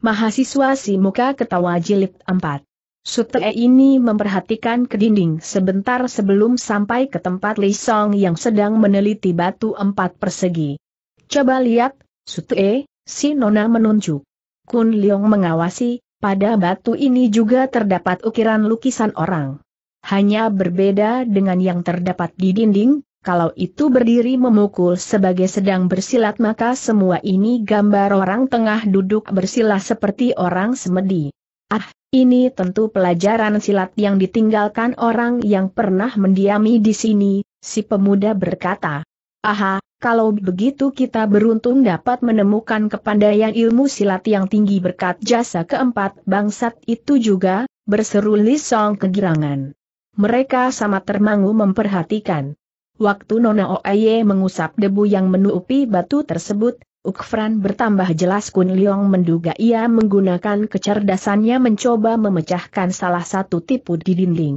Mahasiswa si muka ketawa jilid empat. Sute ini memperhatikan ke dinding sebentar sebelum sampai ke tempat Li Song yang sedang meneliti batu empat persegi. Coba lihat, Sute, si Nona menunjuk. Kun Leong mengawasi, pada batu ini juga terdapat ukiran lukisan orang. Hanya berbeda dengan yang terdapat di dinding, kalau itu berdiri memukul sebagai sedang bersilat maka semua ini gambar orang tengah duduk bersila seperti orang semedi. Ah, ini tentu pelajaran silat yang ditinggalkan orang yang pernah mendiami di sini, si pemuda berkata. Aha, kalau begitu kita beruntung dapat menemukan kepandaian ilmu silat yang tinggi berkat jasa keempat bangsat itu juga, berseru Lisong kegirangan. Mereka sama termangu memperhatikan. Waktu Nona Oye mengusap debu yang menutupi batu tersebut, Ukfran bertambah jelas Kun Leong menduga ia menggunakan kecerdasannya mencoba memecahkan salah satu tipu di dinding.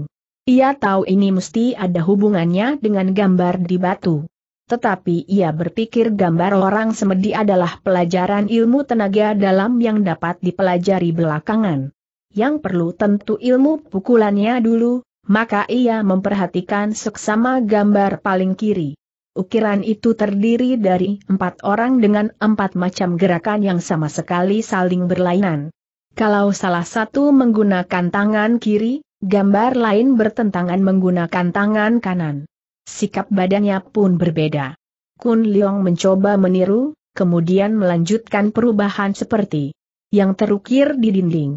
Ia tahu ini mesti ada hubungannya dengan gambar di batu. Tetapi ia berpikir gambar orang semedi adalah pelajaran ilmu tenaga dalam yang dapat dipelajari belakangan. Yang perlu tentu ilmu pukulannya dulu, maka ia memperhatikan seksama gambar paling kiri. Ukiran itu terdiri dari empat orang dengan empat macam gerakan yang sama sekali saling berlainan. Kalau salah satu menggunakan tangan kiri, gambar lain bertentangan menggunakan tangan kanan. Sikap badannya pun berbeda. Kun Leong mencoba meniru, kemudian melanjutkan perubahan seperti yang terukir di dinding.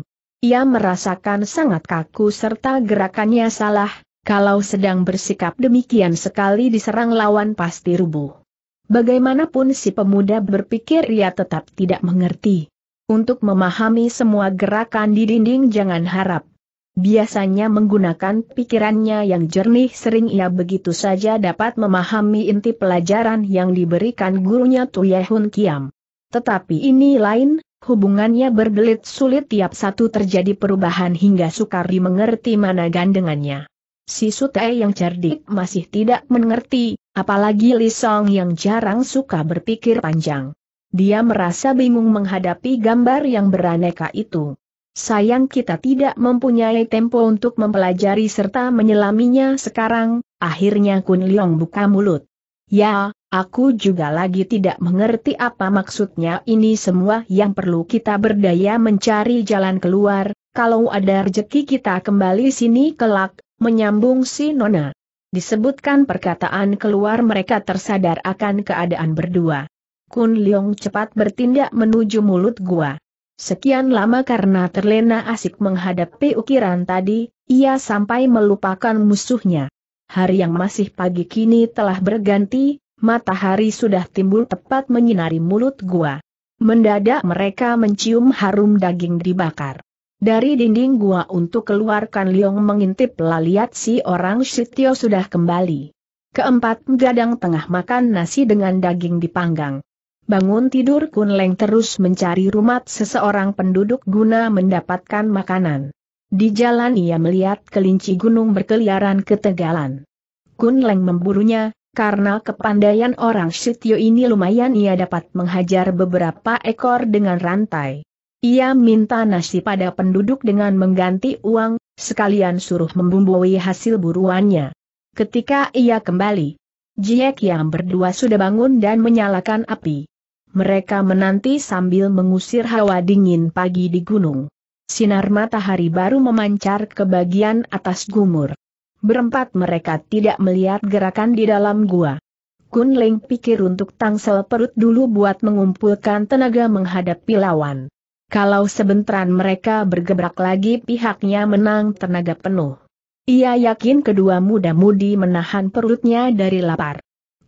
Ia merasakan sangat kaku serta gerakannya salah, kalau sedang bersikap demikian sekali diserang lawan pasti rubuh. Bagaimanapun si pemuda berpikir ia tetap tidak mengerti. Untuk memahami semua gerakan di dinding jangan harap. Biasanya menggunakan pikirannya yang jernih sering ia begitu saja dapat memahami inti pelajaran yang diberikan gurunya Tuyehun Kiam. Tetapi ini lain, hubungannya berbelit sulit tiap satu terjadi perubahan hingga sukar dimengerti mana gandengannya. Si Sutai yang cerdik masih tidak mengerti, apalagi Li Song yang jarang suka berpikir panjang. Dia merasa bingung menghadapi gambar yang beraneka itu. Sayang kita tidak mempunyai tempo untuk mempelajari serta menyelaminya sekarang, akhirnya Kun Leong buka mulut. Ya, Aku juga lagi tidak mengerti apa maksudnya ini semua yang perlu kita berdaya mencari jalan keluar, kalau ada rezeki kita kembali sini kelak, menyambung si Nona. Disebutkan perkataan keluar mereka tersadar akan keadaan berdua. Kun Leong cepat bertindak menuju mulut gua. Sekian lama karena terlena asik menghadapi ukiran tadi, ia sampai melupakan musuhnya. Hari yang masih pagi kini telah berganti, matahari sudah timbul tepat menyinari mulut gua. Mendadak mereka mencium harum daging dibakar. Dari dinding gua untuk keluarkan Liong mengintip laliat si orang Sitio sudah kembali. Keempat gadang tengah makan nasi dengan daging dipanggang. Bangun tidur Kunleng terus mencari rumah seseorang penduduk guna mendapatkan makanan. Di jalan ia melihat kelinci gunung berkeliaran ketegalan. Kunleng memburunya, karena kepandaian orang Sitio ini lumayan ia dapat menghajar beberapa ekor dengan rantai. Ia minta nasi pada penduduk dengan mengganti uang, sekalian suruh membumbui hasil buruannya. Ketika ia kembali, Jiek yang berdua sudah bangun dan menyalakan api. Mereka menanti sambil mengusir hawa dingin pagi di gunung. Sinar matahari baru memancar ke bagian atas gumur. Berempat mereka tidak melihat gerakan di dalam gua. Kun Ling pikir untuk tangsel perut dulu buat mengumpulkan tenaga menghadapi lawan. Kalau sebentaran mereka bergebrak lagi pihaknya menang tenaga penuh. Ia yakin kedua muda-mudi menahan perutnya dari lapar.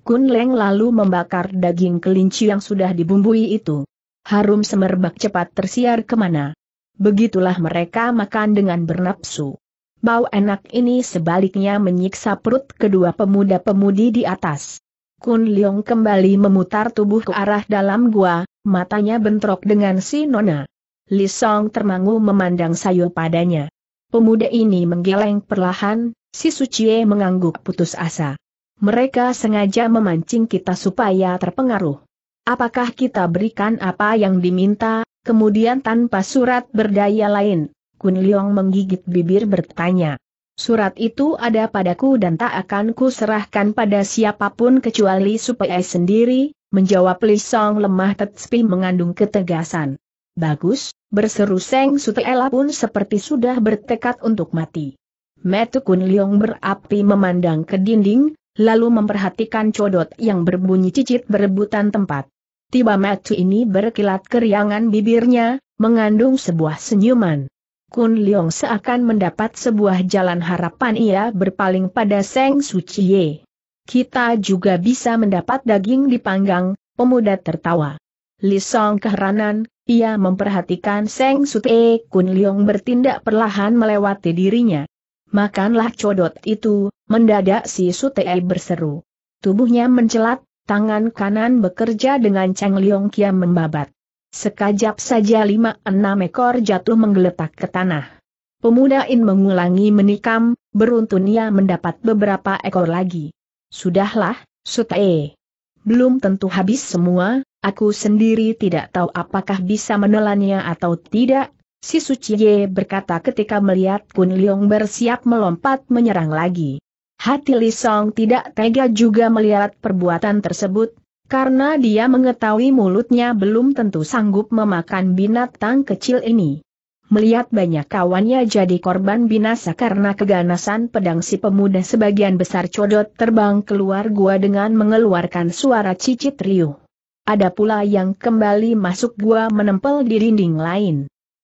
Kun Leng lalu membakar daging kelinci yang sudah dibumbui itu. Harum semerbak cepat tersiar kemana. Begitulah mereka makan dengan bernapsu bau enak ini sebaliknya menyiksa perut kedua pemuda-pemudi di atas. Kun Leong kembali memutar tubuh ke arah dalam gua, matanya bentrok dengan si Nona. Li Song termangu memandang sayu padanya. Pemuda ini menggeleng perlahan, si Sucie mengangguk putus asa. Mereka sengaja memancing kita supaya terpengaruh. Apakah kita berikan apa yang diminta, kemudian tanpa surat berdaya lain, Kun Leong menggigit bibir bertanya. Surat itu ada padaku dan tak akan ku serahkan pada siapapun kecuali supaya sendiri, menjawab Li Song lemah tetapi mengandung ketegasan. Bagus, berseru Seng Sutela pun seperti sudah bertekad untuk mati. Metu Kun Leong berapi memandang ke dinding, lalu memperhatikan codot yang berbunyi cicit berebutan tempat. Tiba Metu ini berkilat keriangan bibirnya, mengandung sebuah senyuman. Kun Leong seakan mendapat sebuah jalan harapan ia berpaling pada Seng Suci Ye. Kita juga bisa mendapat daging dipanggang, pemuda tertawa. Li Song keheranan, ia memperhatikan Seng Sute Kun Leong bertindak perlahan melewati dirinya. Makanlah codot itu, mendadak si Sute berseru. Tubuhnya mencelat, tangan kanan bekerja dengan Cheng Leong kiam membabat. Sekajap saja lima enam ekor jatuh menggeletak ke tanah. Pemuda In mengulangi menikam, beruntun ia mendapat beberapa ekor lagi. Sudahlah, Sutae. Belum tentu habis semua, aku sendiri tidak tahu apakah bisa menelannya atau tidak, si suci Ye berkata ketika melihat Kun Leong bersiap melompat menyerang lagi. Hati li song tidak tega juga melihat perbuatan tersebut, karena dia mengetahui mulutnya belum tentu sanggup memakan binatang kecil ini. Melihat banyak kawannya jadi korban binasa karena keganasan pedang si pemuda sebagian besar codot terbang keluar gua dengan mengeluarkan suara cicit riuh. Ada pula yang kembali masuk gua menempel di dinding lain.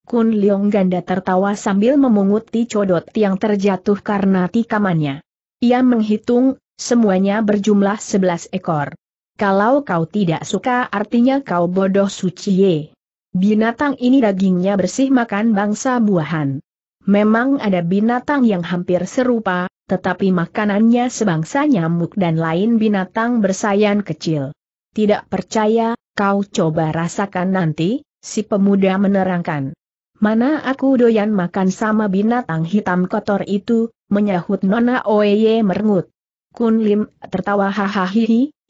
Kun Leong ganda tertawa sambil memunguti codot yang terjatuh karena tikamannya. Ia menghitung, semuanya berjumlah 11 ekor. Kalau kau tidak suka artinya kau bodoh ye. Binatang ini dagingnya bersih makan bangsa buahan. Memang ada binatang yang hampir serupa, tetapi makanannya sebangsa nyamuk dan lain binatang bersayan kecil. Tidak percaya, kau coba rasakan nanti, si pemuda menerangkan. Mana aku doyan makan sama binatang hitam kotor itu, menyahut Nona Oeye merengut. Kun Lim tertawa hahaha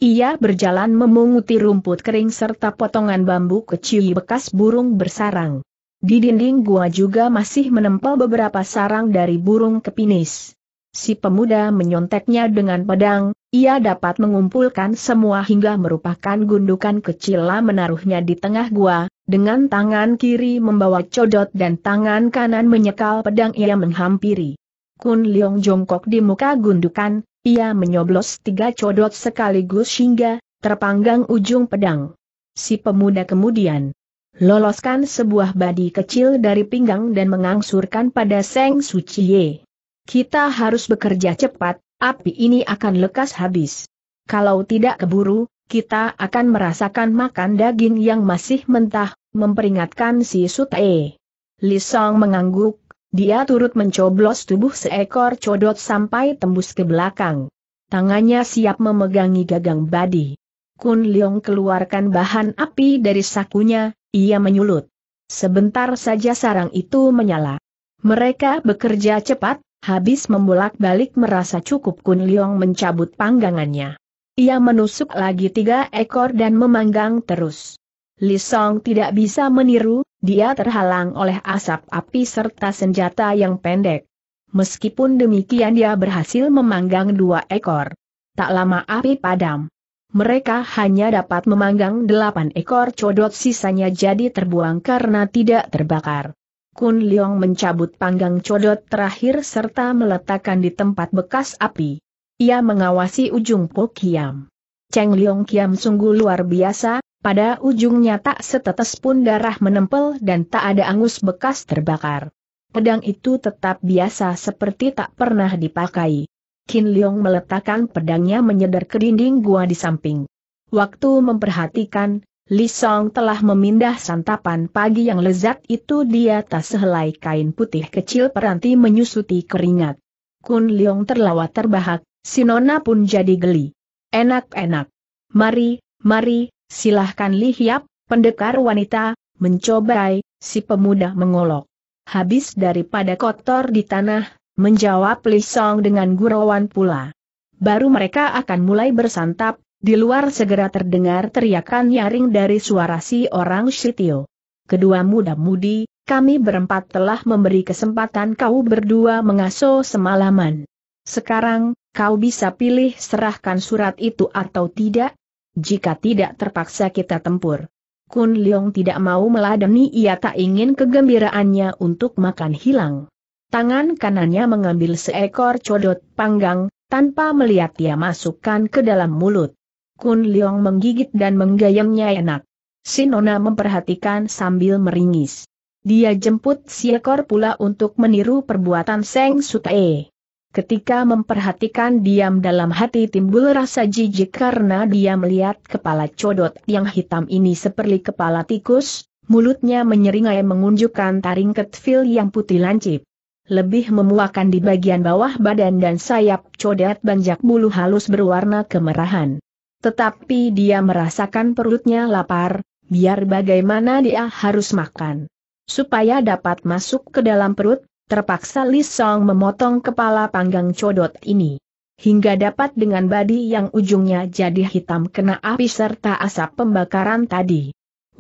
ia berjalan memunguti rumput kering serta potongan bambu kecil bekas burung bersarang. Di dinding gua juga masih menempel beberapa sarang dari burung kepinis. Si pemuda menyonteknya dengan pedang, ia dapat mengumpulkan semua hingga merupakan gundukan kecil menaruhnya di tengah gua, dengan tangan kiri membawa codot dan tangan kanan menyekal pedang ia menghampiri. Kun Leong jongkok di muka gundukan, ia menyoblos tiga codot sekaligus hingga terpanggang ujung pedang. Si pemuda kemudian loloskan sebuah badi kecil dari pinggang dan mengangsurkan pada Seng Ye. Kita harus bekerja cepat, api ini akan lekas habis. Kalau tidak keburu, kita akan merasakan makan daging yang masih mentah, memperingatkan si Sutae. Lisong mengangguk, dia turut mencoblos tubuh seekor codot sampai tembus ke belakang. Tangannya siap memegangi gagang badi. Kun Leong keluarkan bahan api dari sakunya, ia menyulut. Sebentar saja sarang itu menyala. Mereka bekerja cepat, habis membolak-balik merasa cukup Kun Leong mencabut panggangannya. Ia menusuk lagi tiga ekor dan memanggang terus. Li Song tidak bisa meniru, dia terhalang oleh asap api serta senjata yang pendek. Meskipun demikian dia berhasil memanggang dua ekor. Tak lama api padam. Mereka hanya dapat memanggang delapan ekor codot sisanya jadi terbuang karena tidak terbakar. Kun Leong mencabut panggang codot terakhir serta meletakkan di tempat bekas api. Ia mengawasi ujung Pokiam. Cheng Liong Kiam sungguh luar biasa, pada ujungnya tak setetes pun darah menempel dan tak ada angus bekas terbakar. Pedang itu tetap biasa seperti tak pernah dipakai. Kin Leong meletakkan pedangnya menyedar ke dinding gua di samping. Waktu memperhatikan, Li Song telah memindah santapan pagi yang lezat itu di atas sehelai kain putih kecil peranti menyusuti keringat. Kun Leong terlawat terbahak, si Nona pun jadi geli enak-enak. Mari, mari, silahkan lihat, pendekar wanita, mencobai, si pemuda mengolok. Habis daripada kotor di tanah, menjawab Lisong dengan gurauan pula. Baru mereka akan mulai bersantap, di luar segera terdengar teriakan nyaring dari suara si orang Sitio. Kedua muda-mudi, kami berempat telah memberi kesempatan kau berdua mengasuh semalaman. Sekarang, kau bisa pilih serahkan surat itu atau tidak? Jika tidak terpaksa kita tempur. Kun Leong tidak mau meladeni ia tak ingin kegembiraannya untuk makan hilang. Tangan kanannya mengambil seekor codot panggang, tanpa melihat dia masukkan ke dalam mulut. Kun Leong menggigit dan menggayamnya enak. Sinona memperhatikan sambil meringis. Dia jemput seekor pula untuk meniru perbuatan Seng Sutae. Ketika memperhatikan diam dalam hati timbul rasa jijik karena dia melihat kepala codot yang hitam ini seperti kepala tikus, mulutnya menyeringai mengunjukkan taring ketfil yang putih lancip. Lebih memuakan di bagian bawah badan dan sayap codot banjak bulu halus berwarna kemerahan. Tetapi dia merasakan perutnya lapar, biar bagaimana dia harus makan. Supaya dapat masuk ke dalam perut, terpaksa Li Song memotong kepala panggang codot ini. Hingga dapat dengan badi yang ujungnya jadi hitam kena api serta asap pembakaran tadi.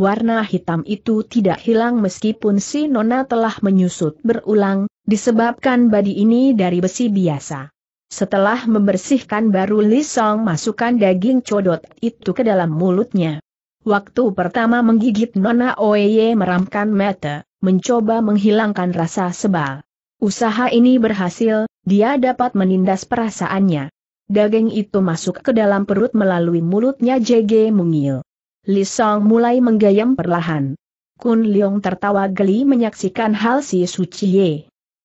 Warna hitam itu tidak hilang meskipun si Nona telah menyusut berulang, disebabkan badi ini dari besi biasa. Setelah membersihkan baru Lisong masukkan daging codot itu ke dalam mulutnya. Waktu pertama menggigit Nona Oye meramkan mata mencoba menghilangkan rasa sebal. Usaha ini berhasil, dia dapat menindas perasaannya. Daging itu masuk ke dalam perut melalui mulutnya JG mungil. Li Song mulai menggayam perlahan. Kun Leong tertawa geli menyaksikan hal si Suci Ye.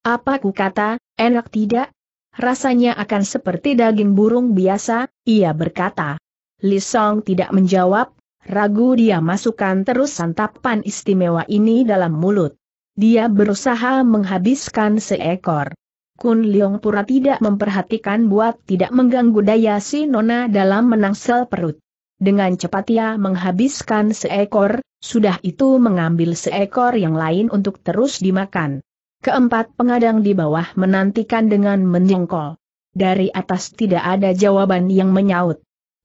Apa ku kata, enak tidak? Rasanya akan seperti daging burung biasa, ia berkata. Li Song tidak menjawab, Ragu dia masukkan terus santapan istimewa ini dalam mulut. Dia berusaha menghabiskan seekor. Kun Leong Pura tidak memperhatikan buat tidak mengganggu daya si Nona dalam menangsel perut. Dengan cepat ia menghabiskan seekor, sudah itu mengambil seekor yang lain untuk terus dimakan. Keempat pengadang di bawah menantikan dengan menjengkol. Dari atas tidak ada jawaban yang menyaut.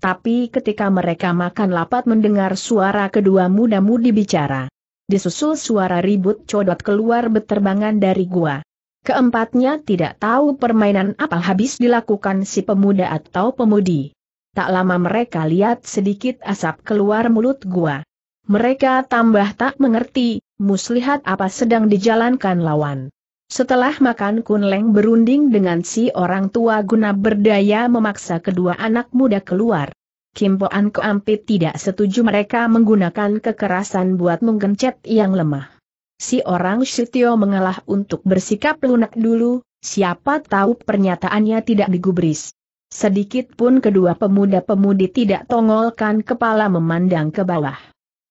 Tapi ketika mereka makan lapat mendengar suara kedua muda-mudi bicara. Disusul suara ribut codot keluar beterbangan dari gua. Keempatnya tidak tahu permainan apa habis dilakukan si pemuda atau pemudi. Tak lama mereka lihat sedikit asap keluar mulut gua. Mereka tambah tak mengerti, muslihat apa sedang dijalankan lawan. Setelah makan kunleng berunding dengan si orang tua guna berdaya memaksa kedua anak muda keluar. Kimpoan Keampit tidak setuju mereka menggunakan kekerasan buat menggencet yang lemah. Si orang Sitio mengalah untuk bersikap lunak dulu, siapa tahu pernyataannya tidak digubris. Sedikit pun kedua pemuda-pemudi tidak tongolkan kepala memandang ke bawah.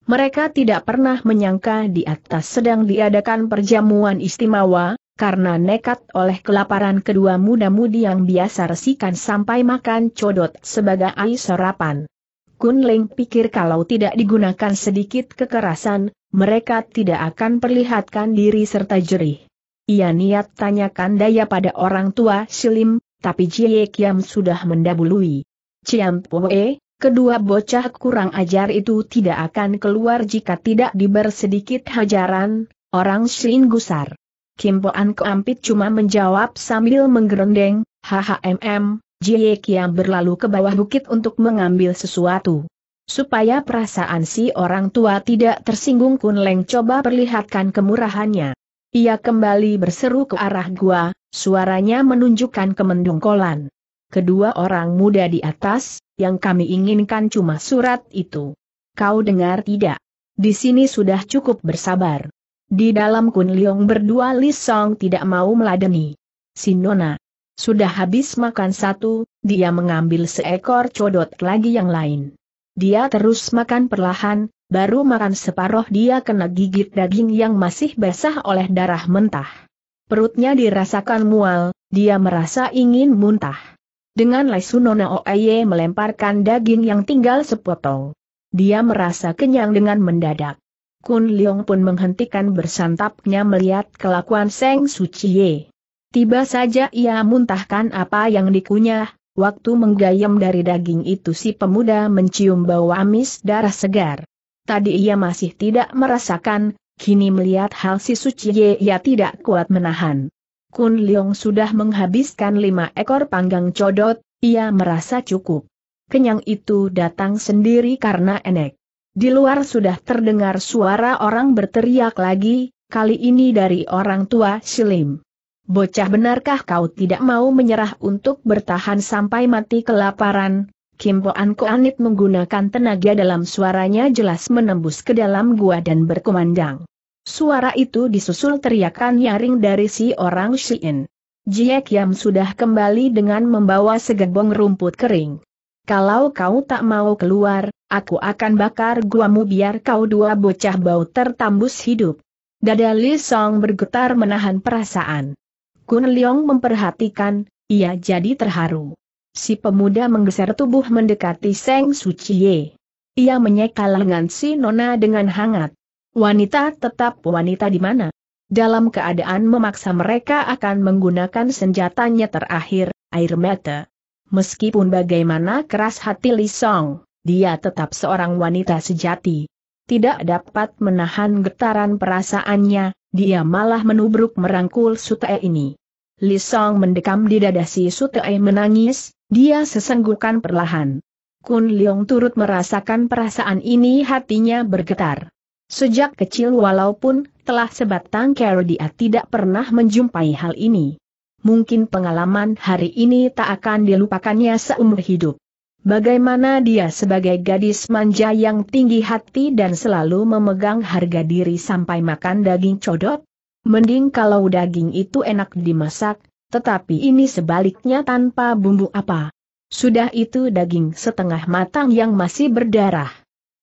Mereka tidak pernah menyangka di atas sedang diadakan perjamuan istimewa, karena nekat oleh kelaparan kedua muda-mudi yang biasa resikan sampai makan codot sebagai air sarapan. Kun Kunling pikir kalau tidak digunakan sedikit kekerasan, mereka tidak akan perlihatkan diri serta jerih. Ia niat tanyakan daya pada orang tua Silim, tapi Jie Kiam sudah mendabului. Ciam Poe, kedua bocah kurang ajar itu tidak akan keluar jika tidak diber sedikit hajaran, orang Shin gusar. Kimboan Keampit cuma menjawab sambil menggerendeng, HHMM, Jie yang berlalu ke bawah bukit untuk mengambil sesuatu. Supaya perasaan si orang tua tidak tersinggung Kun Leng coba perlihatkan kemurahannya. Ia kembali berseru ke arah gua, suaranya menunjukkan kemendungkolan. Kedua orang muda di atas, yang kami inginkan cuma surat itu. Kau dengar tidak? Di sini sudah cukup bersabar. Di dalam Kun Liong berdua Li Song tidak mau meladeni. Sinona. Sudah habis makan satu, dia mengambil seekor codot lagi yang lain. Dia terus makan perlahan, baru makan separoh dia kena gigit daging yang masih basah oleh darah mentah. Perutnya dirasakan mual, dia merasa ingin muntah. Dengan Lesunona Oeye melemparkan daging yang tinggal sepotong. Dia merasa kenyang dengan mendadak. Kun Leong pun menghentikan bersantapnya melihat kelakuan Seng Suciye. Tiba saja ia muntahkan apa yang dikunyah, waktu menggayam dari daging itu si pemuda mencium bau amis darah segar. Tadi ia masih tidak merasakan, kini melihat hal si Suciye ia tidak kuat menahan. Kun Leong sudah menghabiskan lima ekor panggang codot, ia merasa cukup. Kenyang itu datang sendiri karena enek. Di luar sudah terdengar suara orang berteriak lagi, kali ini dari orang tua Silim. Bocah benarkah kau tidak mau menyerah untuk bertahan sampai mati kelaparan? Kimpo Anko Anit menggunakan tenaga dalam suaranya jelas menembus ke dalam gua dan berkumandang. Suara itu disusul teriakan nyaring dari si orang Shien. Jiek yang sudah kembali dengan membawa segebong rumput kering. Kalau kau tak mau keluar, aku akan bakar guamu biar kau dua bocah bau tertambus hidup. Dada Li Song bergetar menahan perasaan. Kun Leong memperhatikan, ia jadi terharu. Si pemuda menggeser tubuh mendekati Seng Suciye. Ia menyeka lengan si nona dengan hangat. Wanita tetap wanita di mana? Dalam keadaan memaksa mereka akan menggunakan senjatanya terakhir, air mata meskipun bagaimana keras hati Li Song, dia tetap seorang wanita sejati. Tidak dapat menahan getaran perasaannya, dia malah menubruk merangkul Sutae ini. Li Song mendekam di dada si Sutae menangis, dia sesenggukan perlahan. Kun Leong turut merasakan perasaan ini hatinya bergetar. Sejak kecil walaupun telah sebatang kero dia tidak pernah menjumpai hal ini mungkin pengalaman hari ini tak akan dilupakannya seumur hidup. Bagaimana dia sebagai gadis manja yang tinggi hati dan selalu memegang harga diri sampai makan daging codot? Mending kalau daging itu enak dimasak, tetapi ini sebaliknya tanpa bumbu apa. Sudah itu daging setengah matang yang masih berdarah.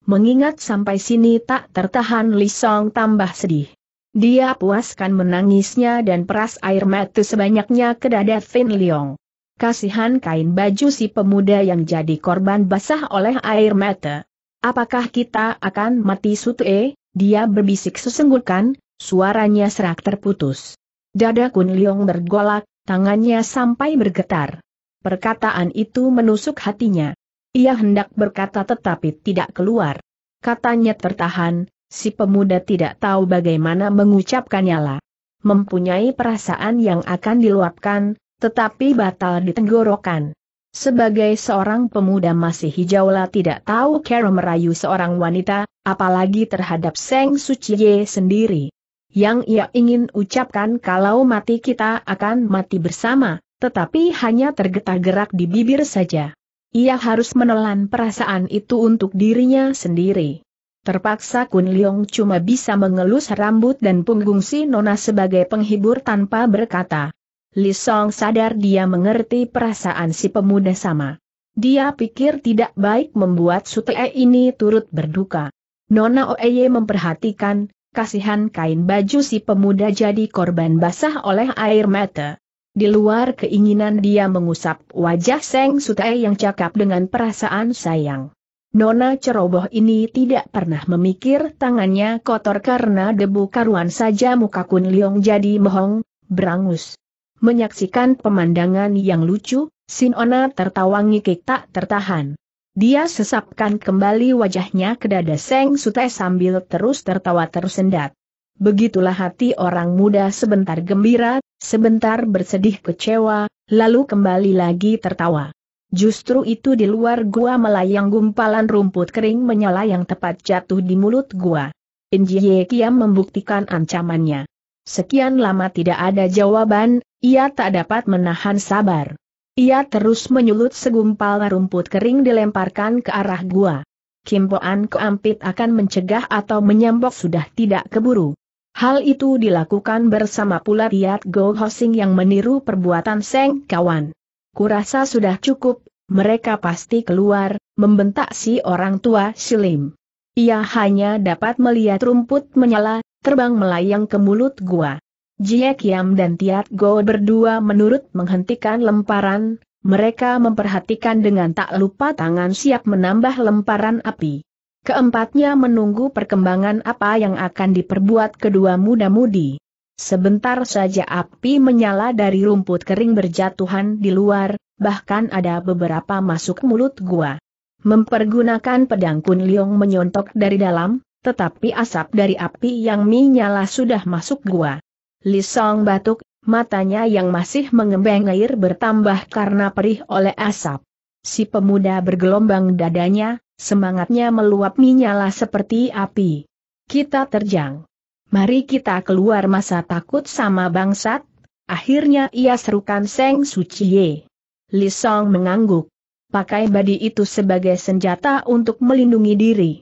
Mengingat sampai sini tak tertahan Lisong tambah sedih. Dia puaskan menangisnya dan peras air mata sebanyaknya ke dada Fin Leong. Kasihan kain baju si pemuda yang jadi korban basah oleh air mata. Apakah kita akan mati e? Dia berbisik sesenggukan, suaranya serak terputus. Dada Kun Leong bergolak, tangannya sampai bergetar. Perkataan itu menusuk hatinya. Ia hendak berkata tetapi tidak keluar. Katanya tertahan, Si pemuda tidak tahu bagaimana mengucapkannya lah. Mempunyai perasaan yang akan diluapkan, tetapi batal ditenggorokan. Sebagai seorang pemuda masih hijau lah tidak tahu cara merayu seorang wanita, apalagi terhadap Seng Suci Ye sendiri. Yang ia ingin ucapkan kalau mati kita akan mati bersama, tetapi hanya tergetar gerak di bibir saja. Ia harus menelan perasaan itu untuk dirinya sendiri. Terpaksa Kun Liong cuma bisa mengelus rambut dan punggung si Nona sebagai penghibur tanpa berkata. Li Song sadar dia mengerti perasaan si pemuda sama. Dia pikir tidak baik membuat Sutee ini turut berduka. Nona Oeye memperhatikan, kasihan kain baju si pemuda jadi korban basah oleh air mata. Di luar keinginan dia mengusap wajah Seng Sutee yang cakap dengan perasaan sayang. Nona ceroboh ini tidak pernah memikir tangannya kotor karena debu karuan saja muka Kun Liong jadi mohong, berangus. Menyaksikan pemandangan yang lucu, Sinona tertawa ngikik tak tertahan. Dia sesapkan kembali wajahnya ke dada Seng Sute sambil terus tertawa tersendat. Begitulah hati orang muda sebentar gembira, sebentar bersedih kecewa, lalu kembali lagi tertawa. Justru itu di luar gua melayang gumpalan rumput kering menyala yang tepat jatuh di mulut gua. Injie Kiam membuktikan ancamannya. Sekian lama tidak ada jawaban, ia tak dapat menahan sabar. Ia terus menyulut segumpal rumput kering dilemparkan ke arah gua. Kimpoan keampit akan mencegah atau menyambok sudah tidak keburu. Hal itu dilakukan bersama pula Tiat Go Hosing yang meniru perbuatan Seng Kawan kurasa sudah cukup, mereka pasti keluar, membentak si orang tua Silim. Ia hanya dapat melihat rumput menyala, terbang melayang ke mulut gua. Jie Kiam dan Tiat Go berdua menurut menghentikan lemparan, mereka memperhatikan dengan tak lupa tangan siap menambah lemparan api. Keempatnya menunggu perkembangan apa yang akan diperbuat kedua muda-mudi. Sebentar saja api menyala dari rumput kering berjatuhan di luar, bahkan ada beberapa masuk mulut gua. Mempergunakan pedang Kun Liong menyontok dari dalam, tetapi asap dari api yang menyala sudah masuk gua. Li Song batuk, matanya yang masih mengembang air bertambah karena perih oleh asap. Si pemuda bergelombang dadanya, semangatnya meluap menyala seperti api. Kita terjang. Mari kita keluar masa takut sama bangsat. Akhirnya ia serukan Seng Ye. Li Song mengangguk. Pakai badi itu sebagai senjata untuk melindungi diri.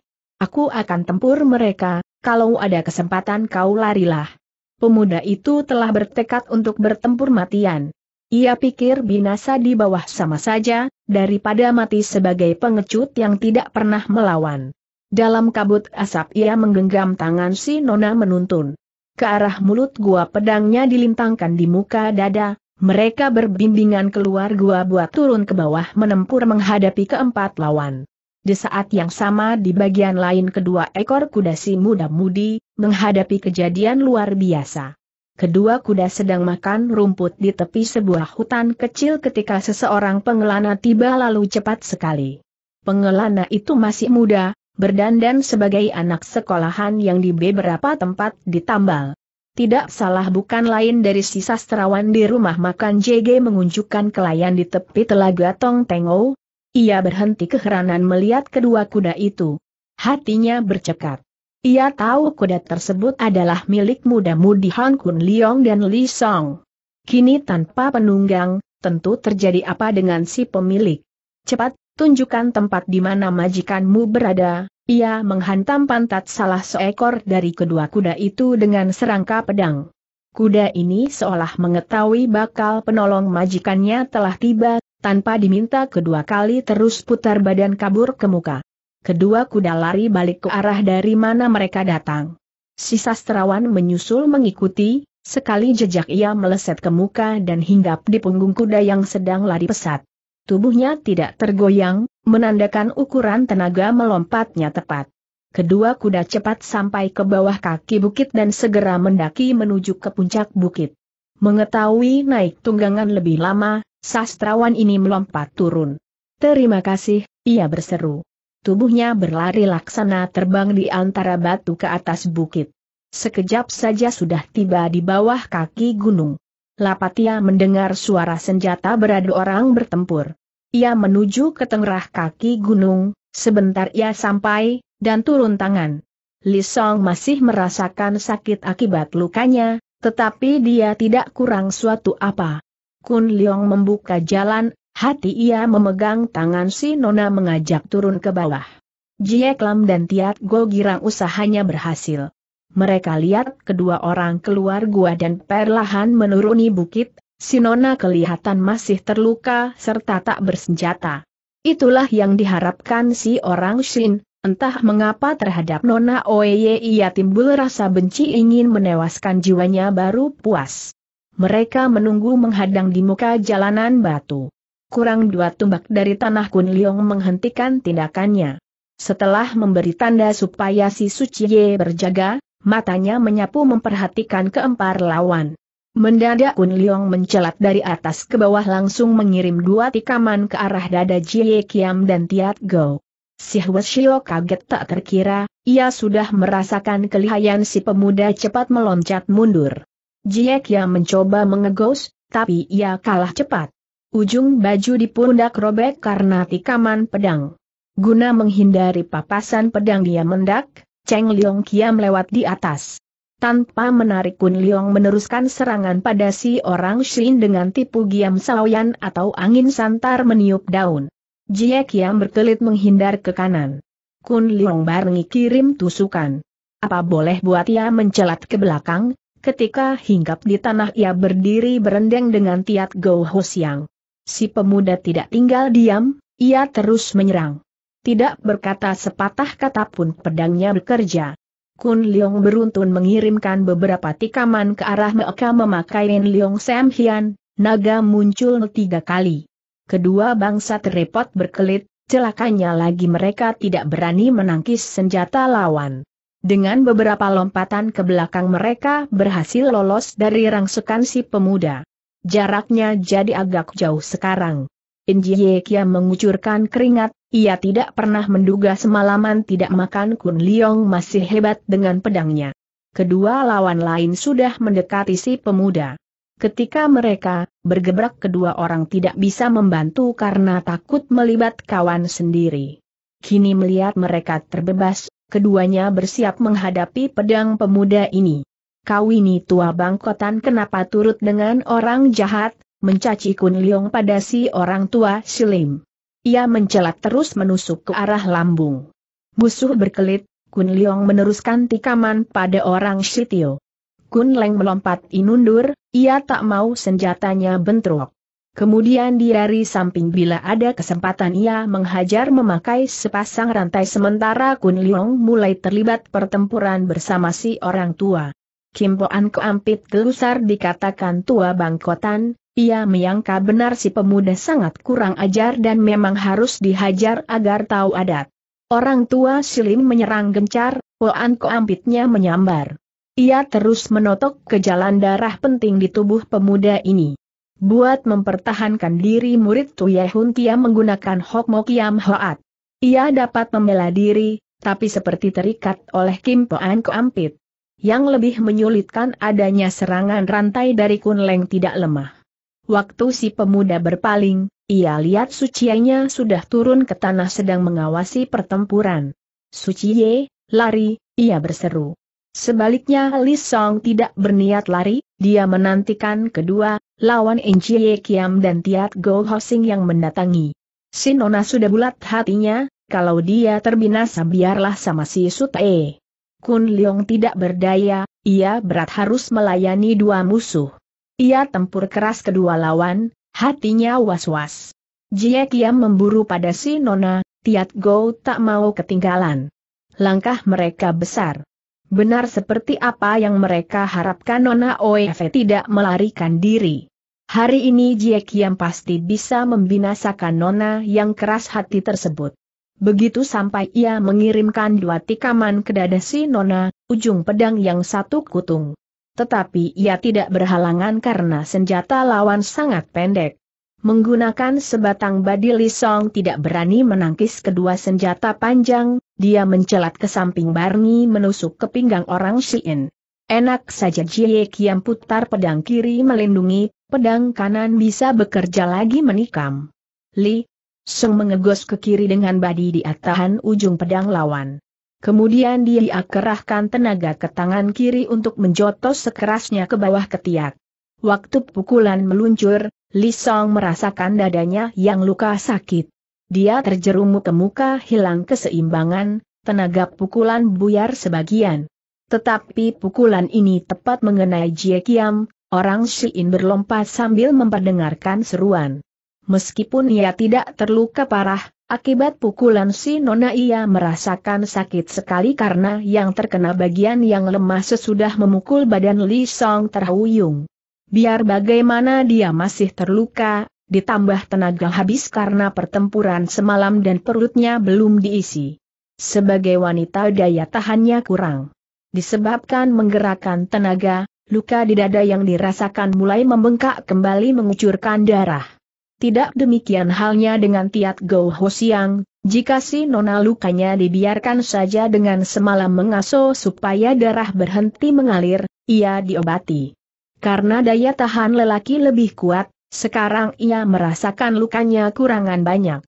Aku akan tempur mereka, kalau ada kesempatan kau larilah. Pemuda itu telah bertekad untuk bertempur matian. Ia pikir binasa di bawah sama saja, daripada mati sebagai pengecut yang tidak pernah melawan. Dalam kabut asap ia menggenggam tangan si Nona menuntun. Ke arah mulut gua pedangnya dilintangkan di muka dada, mereka berbimbingan keluar gua buat turun ke bawah menempur menghadapi keempat lawan. Di saat yang sama di bagian lain kedua ekor kuda si muda-mudi, menghadapi kejadian luar biasa. Kedua kuda sedang makan rumput di tepi sebuah hutan kecil ketika seseorang pengelana tiba lalu cepat sekali. Pengelana itu masih muda, berdandan sebagai anak sekolahan yang di beberapa tempat ditambal. Tidak salah bukan lain dari si sastrawan di rumah makan JG mengunjukkan kelayan di tepi telaga Tong Tengo. Ia berhenti keheranan melihat kedua kuda itu. Hatinya bercekat. Ia tahu kuda tersebut adalah milik muda-mudi Han Kun Leong dan Li Song. Kini tanpa penunggang, tentu terjadi apa dengan si pemilik. Cepat, tunjukkan tempat di mana majikanmu berada, ia menghantam pantat salah seekor dari kedua kuda itu dengan serangka pedang. Kuda ini seolah mengetahui bakal penolong majikannya telah tiba, tanpa diminta kedua kali terus putar badan kabur ke muka. Kedua kuda lari balik ke arah dari mana mereka datang. Si sastrawan menyusul mengikuti, sekali jejak ia meleset ke muka dan hinggap di punggung kuda yang sedang lari pesat. Tubuhnya tidak tergoyang, menandakan ukuran tenaga melompatnya tepat. Kedua kuda cepat sampai ke bawah kaki bukit dan segera mendaki menuju ke puncak bukit. Mengetahui naik tunggangan lebih lama, sastrawan ini melompat turun. Terima kasih, ia berseru. Tubuhnya berlari laksana terbang di antara batu ke atas bukit. Sekejap saja sudah tiba di bawah kaki gunung. Lapatia mendengar suara senjata beradu orang bertempur. Ia menuju ke tengah kaki gunung, sebentar ia sampai, dan turun tangan. Li Song masih merasakan sakit akibat lukanya, tetapi dia tidak kurang suatu apa. Kun Leong membuka jalan, hati ia memegang tangan si Nona mengajak turun ke bawah. Jieklam dan Tiat Go girang usahanya berhasil. Mereka lihat kedua orang keluar gua dan perlahan menuruni bukit, Sinona kelihatan masih terluka serta tak bersenjata. Itulah yang diharapkan si orang Shin, entah mengapa terhadap Nona Oye ia timbul rasa benci ingin menewaskan jiwanya baru puas. Mereka menunggu menghadang di muka jalanan batu. Kurang dua tumbak dari tanah Kun Kunliong menghentikan tindakannya. Setelah memberi tanda supaya si Ye berjaga, matanya menyapu memperhatikan keempat lawan. Mendadak Kun Liong mencelat dari atas ke bawah langsung mengirim dua tikaman ke arah dada Jie Kiam dan Tiat Go. Si Shio kaget tak terkira, ia sudah merasakan kelihayan si pemuda cepat meloncat mundur. Jie Kiam mencoba mengegos, tapi ia kalah cepat. Ujung baju di pundak robek karena tikaman pedang. Guna menghindari papasan pedang dia mendak, Cheng Liong Kiam lewat di atas. Tanpa menarik Kun Liong meneruskan serangan pada si orang Shin dengan tipu giam saoyan atau angin santar meniup daun. Jie Kiam berkelit menghindar ke kanan. Kun Liong barengi kirim tusukan. Apa boleh buat ia mencelat ke belakang, ketika hinggap di tanah ia berdiri berendeng dengan Tiat Go Ho Siang. Si pemuda tidak tinggal diam, ia terus menyerang. Tidak berkata sepatah kata pun pedangnya bekerja. Kun Leong beruntun mengirimkan beberapa tikaman ke arah mereka memakai Ren Leong Sam Hian, naga muncul tiga kali. Kedua bangsa terrepot berkelit, celakanya lagi mereka tidak berani menangkis senjata lawan. Dengan beberapa lompatan ke belakang mereka berhasil lolos dari rangsukan si pemuda. Jaraknya jadi agak jauh sekarang. Injiye Kia mengucurkan keringat, ia tidak pernah menduga semalaman tidak makan Kun Liong masih hebat dengan pedangnya. Kedua lawan lain sudah mendekati si pemuda. Ketika mereka bergebrak kedua orang tidak bisa membantu karena takut melibat kawan sendiri. Kini melihat mereka terbebas, keduanya bersiap menghadapi pedang pemuda ini. Kau ini tua bangkotan kenapa turut dengan orang jahat, mencaci Kun Liong pada si orang tua Silim. Ia mencelat terus menusuk ke arah lambung. Musuh berkelit, Kun Leong meneruskan tikaman pada orang Shitio. Kun Leng melompat inundur, ia tak mau senjatanya bentrok. Kemudian diari samping bila ada kesempatan ia menghajar memakai sepasang rantai sementara Kun Leong mulai terlibat pertempuran bersama si orang tua. Kimpoan keampit gelusar dikatakan tua bangkotan, ia menyangka benar si pemuda sangat kurang ajar dan memang harus dihajar agar tahu adat. Orang tua Silim menyerang gencar, Poan Koampitnya menyambar. Ia terus menotok ke jalan darah penting di tubuh pemuda ini. Buat mempertahankan diri murid Tuyehun Tia menggunakan Hokmo Kiam Hoat. Ia dapat membela diri, tapi seperti terikat oleh Kim Poan Koampit. Yang lebih menyulitkan adanya serangan rantai dari Kunleng tidak lemah. Waktu si pemuda berpaling, ia lihat Sucienya sudah turun ke tanah sedang mengawasi pertempuran. Suciye, lari, ia berseru. Sebaliknya Li Song tidak berniat lari, dia menantikan kedua, lawan Enjie Kiam dan Tiat Go Hosing yang mendatangi. Sinona sudah bulat hatinya, kalau dia terbinasa biarlah sama si Sute. Kun Leong tidak berdaya, ia berat harus melayani dua musuh. Ia tempur keras kedua lawan, hatinya was-was. Jie Kiam memburu pada si Nona, Tiat Go tak mau ketinggalan. Langkah mereka besar. Benar seperti apa yang mereka harapkan Nona Oefe tidak melarikan diri. Hari ini Jie Kiam pasti bisa membinasakan Nona yang keras hati tersebut. Begitu sampai ia mengirimkan dua tikaman ke dada si Nona, ujung pedang yang satu kutung tetapi ia tidak berhalangan karena senjata lawan sangat pendek. Menggunakan sebatang badi lisong tidak berani menangkis kedua senjata panjang, dia mencelat ke samping Barney, menusuk ke pinggang orang Shien. Enak saja Jie Kiam putar pedang kiri melindungi, pedang kanan bisa bekerja lagi menikam. Li Song mengegos ke kiri dengan badi di atahan ujung pedang lawan. Kemudian dia kerahkan tenaga ke tangan kiri untuk menjotos sekerasnya ke bawah ketiak. Waktu pukulan meluncur, Li Song merasakan dadanya yang luka sakit. Dia terjerumut ke muka hilang keseimbangan, tenaga pukulan buyar sebagian. Tetapi pukulan ini tepat mengenai Jie Kiam, orang Shiin berlompat sambil memperdengarkan seruan. Meskipun ia tidak terluka parah, Akibat pukulan si Nona ia merasakan sakit sekali karena yang terkena bagian yang lemah sesudah memukul badan Li Song terhuyung. Biar bagaimana dia masih terluka, ditambah tenaga habis karena pertempuran semalam dan perutnya belum diisi. Sebagai wanita daya tahannya kurang. Disebabkan menggerakkan tenaga, luka di dada yang dirasakan mulai membengkak kembali mengucurkan darah. Tidak demikian halnya dengan Tiat Go Hosiang, jika si nona lukanya dibiarkan saja dengan semalam mengaso supaya darah berhenti mengalir, ia diobati. Karena daya tahan lelaki lebih kuat, sekarang ia merasakan lukanya kurangan banyak.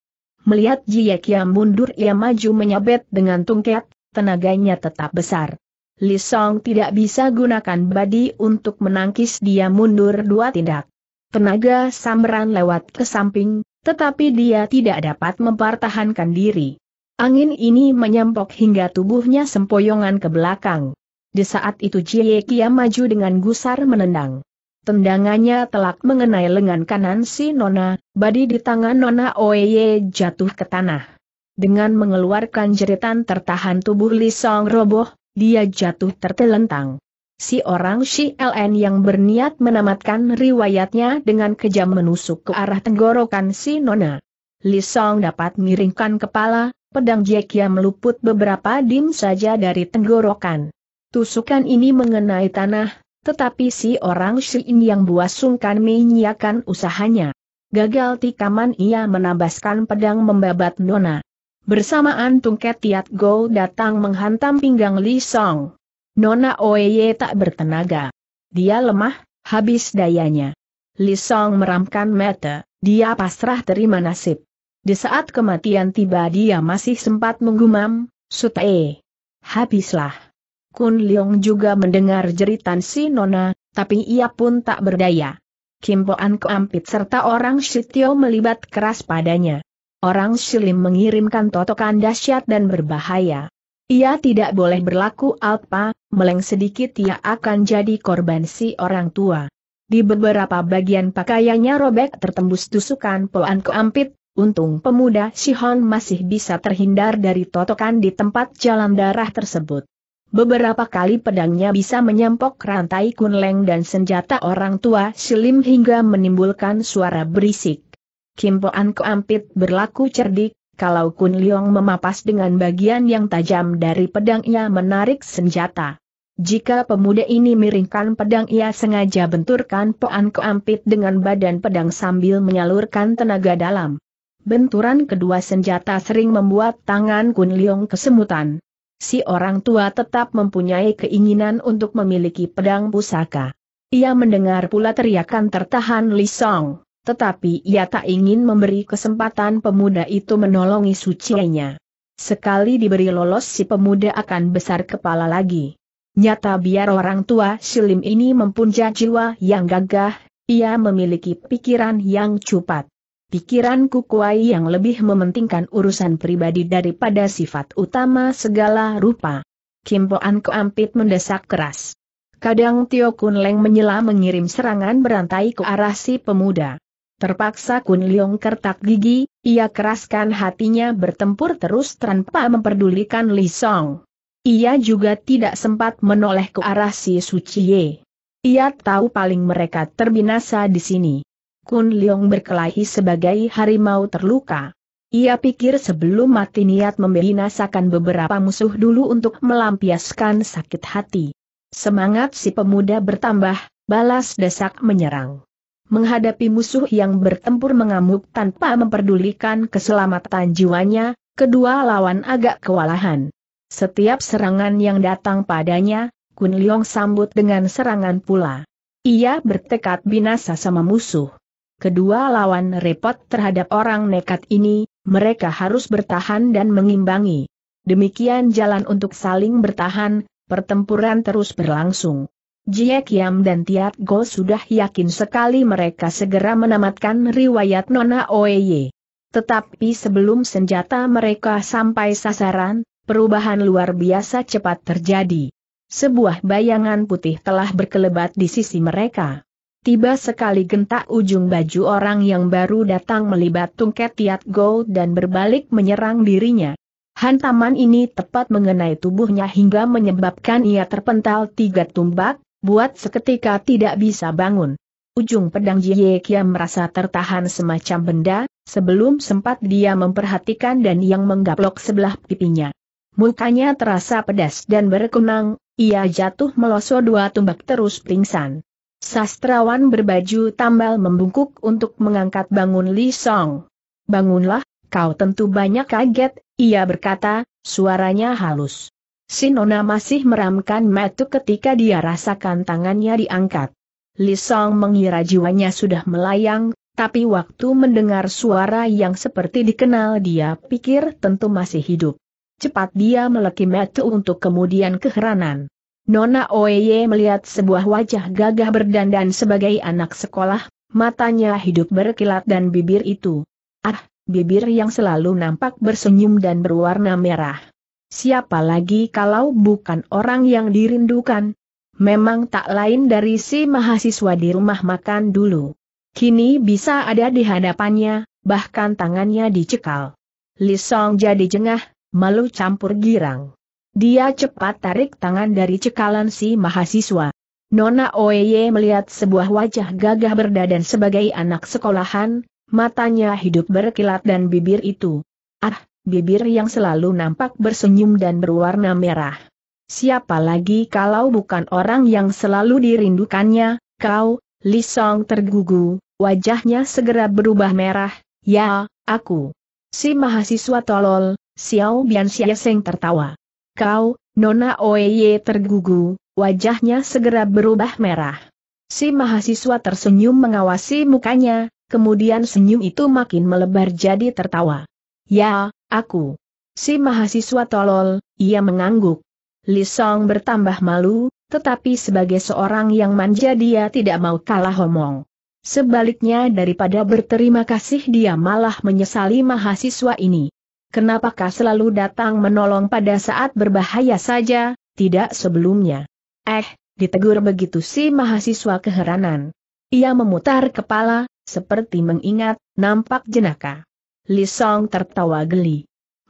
Melihat yang mundur ia maju menyabet dengan tungket, tenaganya tetap besar. Lisong tidak bisa gunakan badi untuk menangkis dia mundur dua tindak tenaga samran lewat ke samping, tetapi dia tidak dapat mempertahankan diri. Angin ini menyempok hingga tubuhnya sempoyongan ke belakang. Di saat itu Jie Kia maju dengan gusar menendang. Tendangannya telak mengenai lengan kanan si Nona, badi di tangan Nona Oye jatuh ke tanah. Dengan mengeluarkan jeritan tertahan tubuh Li Song roboh, dia jatuh tertelentang si orang LN yang berniat menamatkan riwayatnya dengan kejam menusuk ke arah tenggorokan si Nona. Li Song dapat miringkan kepala, pedang Jekia meluput beberapa dim saja dari tenggorokan. Tusukan ini mengenai tanah, tetapi si orang In yang buas sungkan menyiakan usahanya. Gagal tikaman ia menabaskan pedang membabat Nona. Bersamaan Tungket Tiat Go datang menghantam pinggang Li Song. Nona Oeye tak bertenaga. Dia lemah, habis dayanya. Li Song meramkan mata, dia pasrah terima nasib. Di saat kematian tiba dia masih sempat menggumam, Sutae. Habislah. Kun Leong juga mendengar jeritan si Nona, tapi ia pun tak berdaya. Kimpoan keampit serta orang Shitio melibat keras padanya. Orang Shilim mengirimkan totokan dahsyat dan berbahaya. Ia tidak boleh berlaku alpa, meleng sedikit ia akan jadi korban si orang tua. Di beberapa bagian pakaiannya robek tertembus tusukan poan keampit, untung pemuda Shihon masih bisa terhindar dari totokan di tempat jalan darah tersebut. Beberapa kali pedangnya bisa menyempok rantai kunleng dan senjata orang tua slim hingga menimbulkan suara berisik. Kim Poan Keampit berlaku cerdik, kalau Kun Liong memapas dengan bagian yang tajam dari pedang ia menarik senjata. Jika pemuda ini miringkan pedang ia sengaja benturkan poan keampit dengan badan pedang sambil menyalurkan tenaga dalam. Benturan kedua senjata sering membuat tangan Kun Liong kesemutan. Si orang tua tetap mempunyai keinginan untuk memiliki pedang pusaka. Ia mendengar pula teriakan tertahan Li Song tetapi ia tak ingin memberi kesempatan pemuda itu menolongi sucinya. Sekali diberi lolos si pemuda akan besar kepala lagi. Nyata biar orang tua Silim ini mempunja jiwa yang gagah, ia memiliki pikiran yang cupat. Pikiran Kukuai yang lebih mementingkan urusan pribadi daripada sifat utama segala rupa. Kim Poan Keampit mendesak keras. Kadang Tio Kun Leng menyela mengirim serangan berantai ke arah si pemuda. Terpaksa Kun Leong kertak gigi, ia keraskan hatinya bertempur terus tanpa memperdulikan Li Song. Ia juga tidak sempat menoleh ke arah si Su Ye. Ia tahu paling mereka terbinasa di sini. Kun Leong berkelahi sebagai harimau terluka. Ia pikir sebelum mati niat membinasakan beberapa musuh dulu untuk melampiaskan sakit hati. Semangat si pemuda bertambah, balas desak menyerang menghadapi musuh yang bertempur mengamuk tanpa memperdulikan keselamatan jiwanya, kedua lawan agak kewalahan. Setiap serangan yang datang padanya, Kun Leong sambut dengan serangan pula. Ia bertekad binasa sama musuh. Kedua lawan repot terhadap orang nekat ini, mereka harus bertahan dan mengimbangi. Demikian jalan untuk saling bertahan, pertempuran terus berlangsung. Jie Kiam dan Tiat Go sudah yakin sekali mereka segera menamatkan riwayat Nona Oeye. Tetapi sebelum senjata mereka sampai sasaran, perubahan luar biasa cepat terjadi. Sebuah bayangan putih telah berkelebat di sisi mereka. Tiba sekali gentak ujung baju orang yang baru datang melibat tungket Tiat Go dan berbalik menyerang dirinya. Hantaman ini tepat mengenai tubuhnya hingga menyebabkan ia terpental tiga tumbak, buat seketika tidak bisa bangun. Ujung pedang Jie Kiam merasa tertahan semacam benda, sebelum sempat dia memperhatikan dan yang menggaplok sebelah pipinya. Mukanya terasa pedas dan berkunang, ia jatuh meloso dua tumbak terus pingsan. Sastrawan berbaju tambal membungkuk untuk mengangkat bangun Li Song. Bangunlah, kau tentu banyak kaget, ia berkata, suaranya halus. Sinona masih meramkan metu ketika dia rasakan tangannya diangkat. Li Song mengira jiwanya sudah melayang, tapi waktu mendengar suara yang seperti dikenal dia pikir tentu masih hidup. Cepat dia meleki metu untuk kemudian keheranan. Nona Oye melihat sebuah wajah gagah berdandan sebagai anak sekolah, matanya hidup berkilat dan bibir itu. Ah, bibir yang selalu nampak bersenyum dan berwarna merah. Siapa lagi kalau bukan orang yang dirindukan? Memang tak lain dari si mahasiswa di rumah makan dulu. Kini bisa ada di hadapannya, bahkan tangannya dicekal. Song jadi jengah, malu campur girang. Dia cepat tarik tangan dari cekalan si mahasiswa. Nona Oeye melihat sebuah wajah gagah berdadan sebagai anak sekolahan, matanya hidup berkilat dan bibir itu. Ah, bibir yang selalu nampak bersenyum dan berwarna merah. Siapa lagi kalau bukan orang yang selalu dirindukannya, kau, Lisong tergugu, wajahnya segera berubah merah, ya, aku. Si mahasiswa tolol, Xiao Bian Xiaseng tertawa. Kau, Nona Oeye tergugu, wajahnya segera berubah merah. Si mahasiswa tersenyum mengawasi mukanya, kemudian senyum itu makin melebar jadi tertawa. Ya, aku. Si mahasiswa tolol, ia mengangguk. Li bertambah malu, tetapi sebagai seorang yang manja dia tidak mau kalah omong. Sebaliknya daripada berterima kasih dia malah menyesali mahasiswa ini. Kenapakah selalu datang menolong pada saat berbahaya saja, tidak sebelumnya. Eh, ditegur begitu si mahasiswa keheranan. Ia memutar kepala, seperti mengingat, nampak jenaka. Lisong tertawa geli.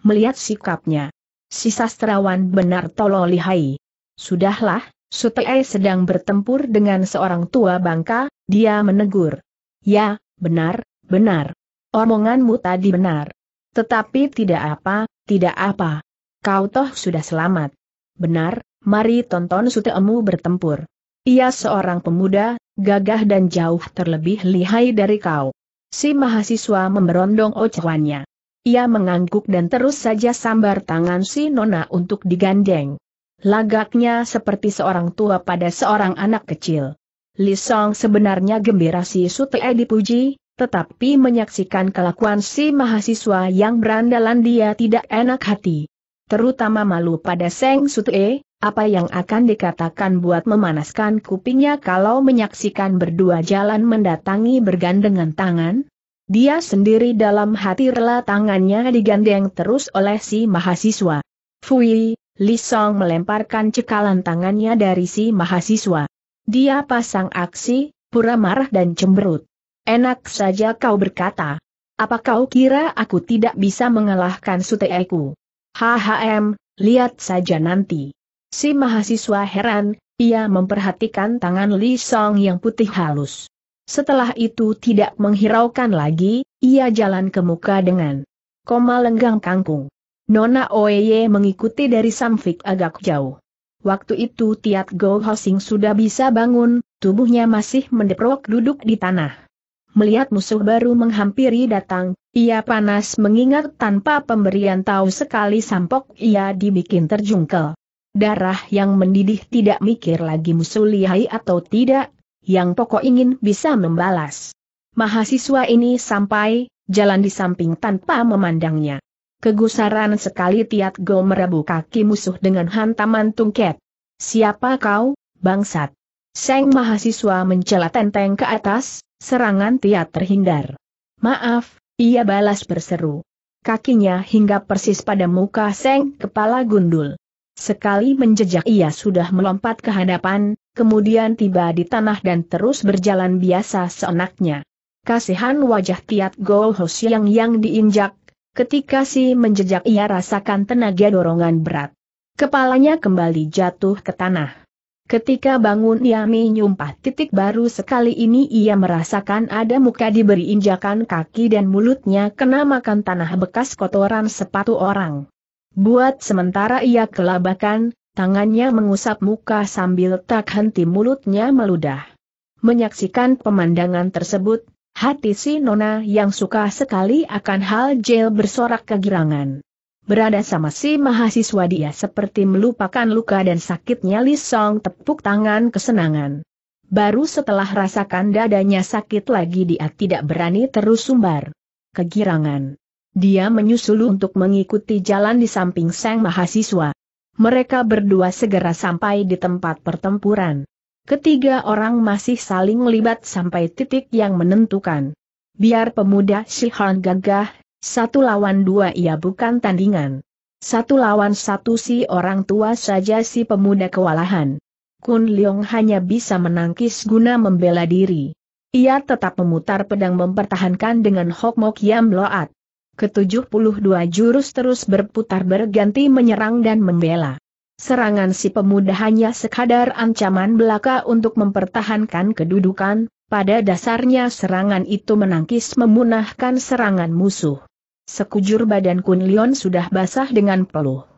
Melihat sikapnya. Si sastrawan benar tolong lihai. Sudahlah, Sutei sedang bertempur dengan seorang tua bangka, dia menegur. Ya, benar, benar. Omonganmu tadi benar. Tetapi tidak apa, tidak apa. Kau toh sudah selamat. Benar, mari tonton Suteemu bertempur. Ia seorang pemuda, gagah dan jauh terlebih lihai dari kau. Si mahasiswa memberondong ocehannya. Ia mengangguk dan terus saja sambar tangan si Nona untuk digandeng. Lagaknya seperti seorang tua pada seorang anak kecil. Li Song sebenarnya gembira si Sute dipuji, tetapi menyaksikan kelakuan si mahasiswa yang berandalan dia tidak enak hati. Terutama malu pada Seng Sute, apa yang akan dikatakan buat memanaskan kupingnya kalau menyaksikan berdua jalan mendatangi bergandengan tangan? Dia sendiri dalam hati rela tangannya digandeng terus oleh si mahasiswa. Fui, Li Song melemparkan cekalan tangannya dari si mahasiswa. Dia pasang aksi, pura marah dan cemberut. Enak saja kau berkata. Apa kau kira aku tidak bisa mengalahkan suteku? HHM, lihat saja nanti. Si mahasiswa heran, ia memperhatikan tangan Li Song yang putih halus. Setelah itu tidak menghiraukan lagi, ia jalan ke muka dengan koma lenggang kangkung. Nona Oeye mengikuti dari Samfik agak jauh. Waktu itu Tiat Go Hosing sudah bisa bangun, tubuhnya masih mendeprok duduk di tanah. Melihat musuh baru menghampiri datang, ia panas mengingat tanpa pemberian tahu sekali sampok ia dibikin terjungkel. Darah yang mendidih tidak mikir lagi musuh atau tidak, yang pokok ingin bisa membalas. Mahasiswa ini sampai, jalan di samping tanpa memandangnya. Kegusaran sekali Tiat Go merabu kaki musuh dengan hantaman tungket. Siapa kau, bangsat? Seng mahasiswa mencela tenteng ke atas, serangan Tiat terhindar. Maaf, ia balas berseru. Kakinya hingga persis pada muka Seng kepala gundul. Sekali menjejak ia sudah melompat ke hadapan, kemudian tiba di tanah dan terus berjalan biasa seenaknya. Kasihan wajah Tiat Go yang yang diinjak, ketika si menjejak ia rasakan tenaga dorongan berat. Kepalanya kembali jatuh ke tanah. Ketika bangun ia menyumpah titik baru sekali ini ia merasakan ada muka diberi injakan kaki dan mulutnya kena makan tanah bekas kotoran sepatu orang. Buat sementara ia kelabakan, tangannya mengusap muka sambil tak henti mulutnya meludah. Menyaksikan pemandangan tersebut, hati si Nona yang suka sekali akan hal jail bersorak kegirangan. Berada sama si mahasiswa dia seperti melupakan luka dan sakitnya Lisong tepuk tangan kesenangan. Baru setelah rasakan dadanya sakit lagi dia tidak berani terus sumbar. Kegirangan. Dia menyusul untuk mengikuti jalan di samping sang mahasiswa. Mereka berdua segera sampai di tempat pertempuran. Ketiga orang masih saling melibat sampai titik yang menentukan. Biar pemuda Shihan gagah, satu lawan dua ia bukan tandingan. Satu lawan satu si orang tua saja si pemuda kewalahan. Kun Leong hanya bisa menangkis guna membela diri. Ia tetap memutar pedang mempertahankan dengan Hok Mok Yam Loat ke-72 jurus terus berputar berganti menyerang dan membela. Serangan si pemuda hanya sekadar ancaman belaka untuk mempertahankan kedudukan, pada dasarnya serangan itu menangkis memunahkan serangan musuh. Sekujur badan Kun Leon sudah basah dengan peluh.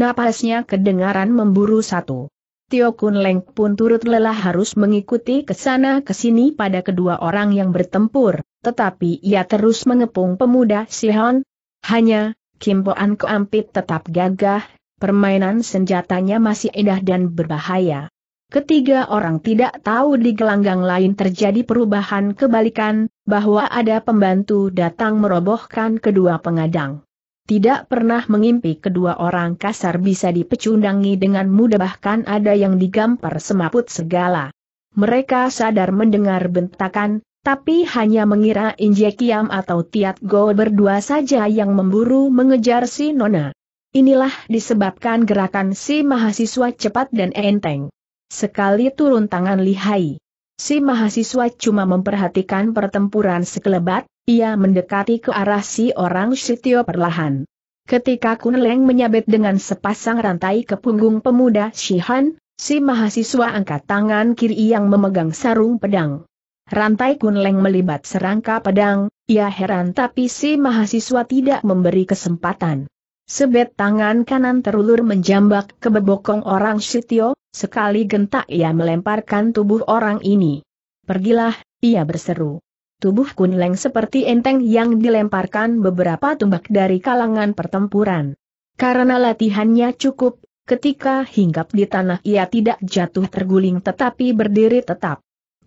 Napasnya kedengaran memburu satu. Tio Kun Leng pun turut lelah harus mengikuti kesana kesini pada kedua orang yang bertempur, tetapi ia terus mengepung pemuda Sihon. Hanya, Kim Poan Keampit tetap gagah, permainan senjatanya masih indah dan berbahaya. Ketiga orang tidak tahu di gelanggang lain terjadi perubahan kebalikan, bahwa ada pembantu datang merobohkan kedua pengadang. Tidak pernah mengimpi kedua orang kasar bisa dipecundangi dengan mudah bahkan ada yang digampar semaput segala. Mereka sadar mendengar bentakan, tapi hanya mengira Injekiam atau Tiat Go berdua saja yang memburu mengejar si Nona. Inilah disebabkan gerakan si mahasiswa cepat dan enteng. Sekali turun tangan lihai. Si mahasiswa cuma memperhatikan pertempuran sekelebat, ia mendekati ke arah si orang Sitio perlahan. Ketika Kunleng menyabet dengan sepasang rantai ke punggung pemuda Shihan, si mahasiswa angkat tangan kiri yang memegang sarung pedang. Rantai Kunleng melibat serangka pedang, ia heran tapi si mahasiswa tidak memberi kesempatan. Sebet tangan kanan terulur menjambak ke bebokong orang Sitio, sekali gentak ia melemparkan tubuh orang ini. Pergilah, ia berseru. Tubuh Kunleng seperti enteng yang dilemparkan beberapa tumbak dari kalangan pertempuran. Karena latihannya cukup, ketika hinggap di tanah ia tidak jatuh terguling tetapi berdiri tetap.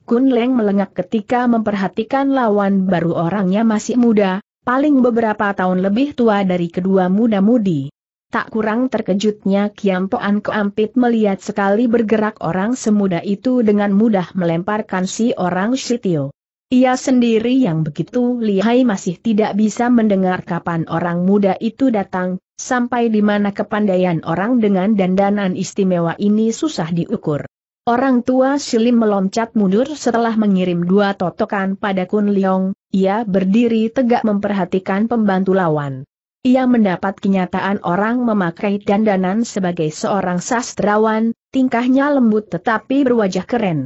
Kun Leng melengak ketika memperhatikan lawan baru orangnya masih muda, paling beberapa tahun lebih tua dari kedua muda-mudi. Tak kurang terkejutnya Kiam Poan Keampit melihat sekali bergerak orang semuda itu dengan mudah melemparkan si orang Shitio. Ia sendiri yang begitu lihai masih tidak bisa mendengar kapan orang muda itu datang, sampai di mana kepandaian orang dengan dandanan istimewa ini susah diukur. Orang tua Silim meloncat mundur setelah mengirim dua totokan pada Kun Leong, ia berdiri tegak memperhatikan pembantu lawan. Ia mendapat kenyataan orang memakai dandanan sebagai seorang sastrawan, tingkahnya lembut tetapi berwajah keren.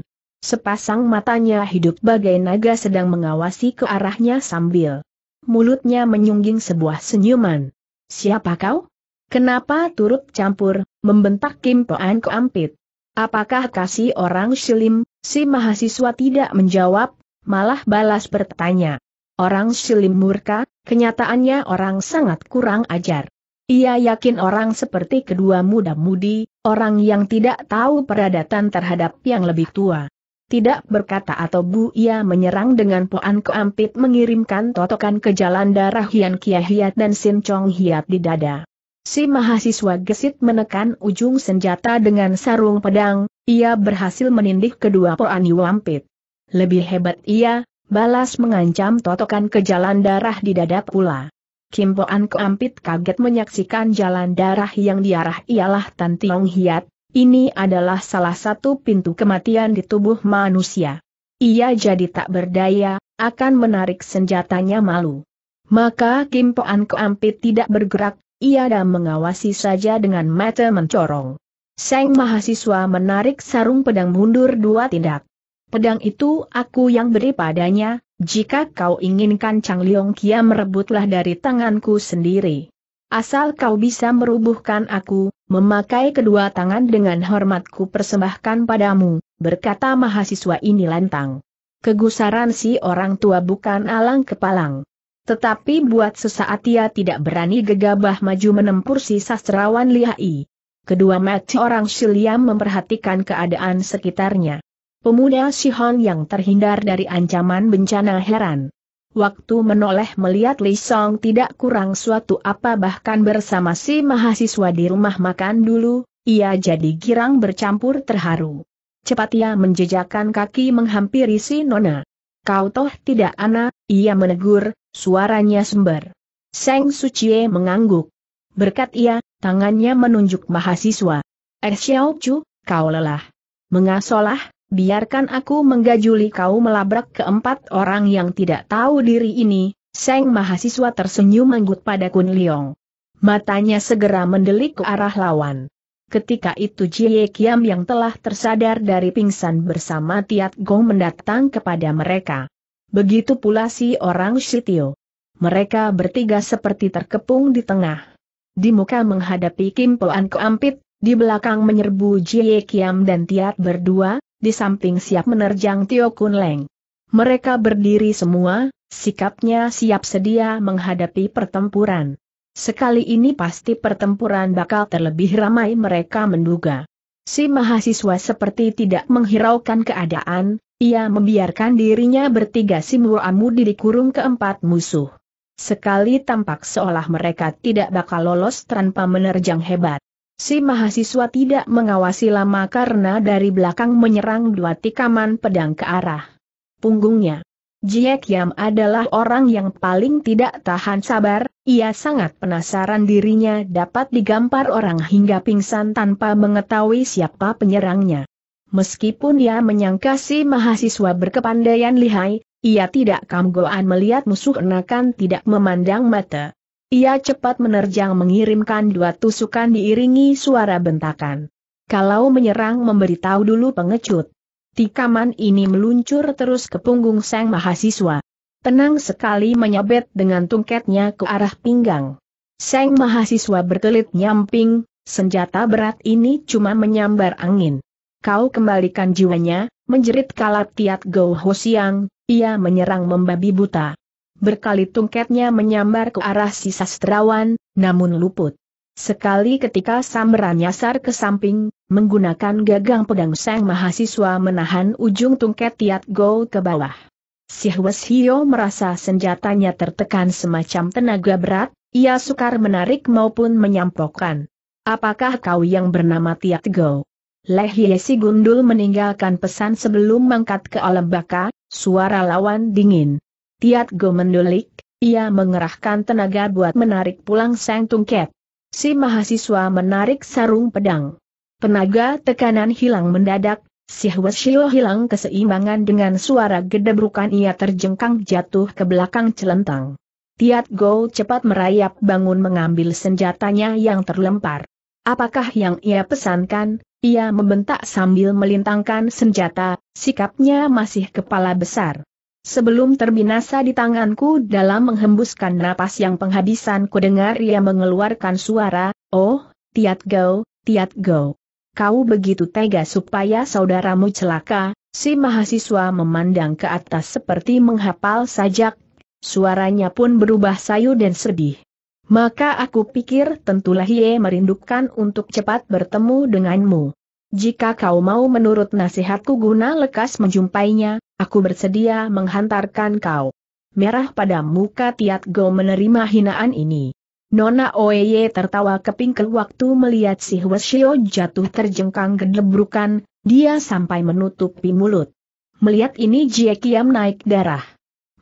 Sepasang matanya hidup bagai naga sedang mengawasi ke arahnya sambil mulutnya menyungging sebuah senyuman. Siapa kau? Kenapa turut campur, membentak Kim Toan Koampit? Apakah kasih orang Shilim? Si mahasiswa tidak menjawab, malah balas bertanya. Orang Shilim murka, kenyataannya orang sangat kurang ajar. Ia yakin orang seperti kedua muda-mudi, orang yang tidak tahu peradatan terhadap yang lebih tua. Tidak berkata atau bu ia menyerang dengan poan keampit mengirimkan totokan ke jalan darah Hian Kia dan Sin Chong Hiat di dada. Si mahasiswa gesit menekan ujung senjata dengan sarung pedang, ia berhasil menindih kedua Poani Wampit. Lebih hebat ia, balas mengancam totokan ke jalan darah di dada pula. Kim Poan Keampit kaget menyaksikan jalan darah yang diarah ialah Tan Tiong Hiat, ini adalah salah satu pintu kematian di tubuh manusia. Ia jadi tak berdaya, akan menarik senjatanya malu. Maka Kim Poan Keampit tidak bergerak ia dan mengawasi saja dengan mata mencorong. Seng mahasiswa menarik sarung pedang mundur dua tindak. Pedang itu aku yang beri padanya, jika kau inginkan Chang Leong Kia merebutlah dari tanganku sendiri. Asal kau bisa merubuhkan aku, memakai kedua tangan dengan hormatku persembahkan padamu, berkata mahasiswa ini lantang. Kegusaran si orang tua bukan alang kepalang. Tetapi buat sesaat ia tidak berani gegabah maju menempur si sastrawan lihai. Kedua mati orang Shiliam memperhatikan keadaan sekitarnya. Pemuda Sihon yang terhindar dari ancaman bencana heran. Waktu menoleh melihat Li Song tidak kurang suatu apa bahkan bersama si mahasiswa di rumah makan dulu, ia jadi girang bercampur terharu. Cepat ia menjejakkan kaki menghampiri si Nona. Kau toh tidak anak, ia menegur, Suaranya sembar. Seng Sucie mengangguk. Berkat ia, tangannya menunjuk mahasiswa. Er Xiao Chu, kau lelah. Mengasolah, biarkan aku menggajuli kau melabrak keempat orang yang tidak tahu diri ini, Seng mahasiswa tersenyum manggut pada Kun Liong. Matanya segera mendelik ke arah lawan. Ketika itu Jie Kiam yang telah tersadar dari pingsan bersama Tiat Gong mendatang kepada mereka. Begitu pula si orang Sitio. Mereka bertiga seperti terkepung di tengah. Di muka menghadapi Kim Poan Keampit, di belakang menyerbu Jie Kiam dan Tiat berdua, di samping siap menerjang Tio Kun Leng. Mereka berdiri semua, sikapnya siap sedia menghadapi pertempuran. Sekali ini pasti pertempuran bakal terlebih ramai mereka menduga. Si mahasiswa seperti tidak menghiraukan keadaan, ia membiarkan dirinya bertiga amudi dikurung keempat musuh. Sekali tampak seolah mereka tidak bakal lolos tanpa menerjang hebat. Si mahasiswa tidak mengawasi lama karena dari belakang menyerang dua tikaman pedang ke arah punggungnya. Jiek Yam adalah orang yang paling tidak tahan sabar, ia sangat penasaran dirinya dapat digampar orang hingga pingsan tanpa mengetahui siapa penyerangnya. Meskipun ia menyangka si mahasiswa berkepandaian lihai, ia tidak kamgoan melihat musuh enakan tidak memandang mata. Ia cepat menerjang mengirimkan dua tusukan diiringi suara bentakan. Kalau menyerang memberitahu dulu pengecut. Tikaman ini meluncur terus ke punggung sang mahasiswa. Tenang sekali menyabet dengan tungketnya ke arah pinggang. Sang mahasiswa berkelit nyamping, senjata berat ini cuma menyambar angin kau kembalikan jiwanya, menjerit kalap Tiat Go siang. ia menyerang membabi buta. Berkali tungketnya menyambar ke arah si sastrawan, namun luput. Sekali ketika sambaran nyasar ke samping, menggunakan gagang pedang sang mahasiswa menahan ujung tungket Tiat Go ke bawah. Si Hwes Hio merasa senjatanya tertekan semacam tenaga berat, ia sukar menarik maupun menyampokkan. Apakah kau yang bernama Tiat Go? Leh Yesi Gundul meninggalkan pesan sebelum mangkat ke alam baka, suara lawan dingin. Tiat Go mendulik, ia mengerahkan tenaga buat menarik pulang Sang Tungket. Si mahasiswa menarik sarung pedang. Tenaga tekanan hilang mendadak, si Hwasyo hilang keseimbangan dengan suara gedebrukan ia terjengkang jatuh ke belakang celentang. Tiat Go cepat merayap bangun mengambil senjatanya yang terlempar. Apakah yang ia pesankan? Ia membentak sambil melintangkan senjata, sikapnya masih kepala besar. Sebelum terbinasa di tanganku dalam menghembuskan napas yang penghabisan ku dengar ia mengeluarkan suara, Oh, Tiat Go, Tiat Go. Kau begitu tega supaya saudaramu celaka, si mahasiswa memandang ke atas seperti menghapal sajak, suaranya pun berubah sayu dan sedih. Maka aku pikir tentulah Ye merindukan untuk cepat bertemu denganmu. Jika kau mau menurut nasihatku guna lekas menjumpainya, aku bersedia menghantarkan kau. Merah pada muka Tiat Go menerima hinaan ini. Nona Oeye tertawa kepingkel waktu melihat si Hwasyo jatuh terjengkang gedebrukan, dia sampai menutupi mulut. Melihat ini Jie Kiam naik darah.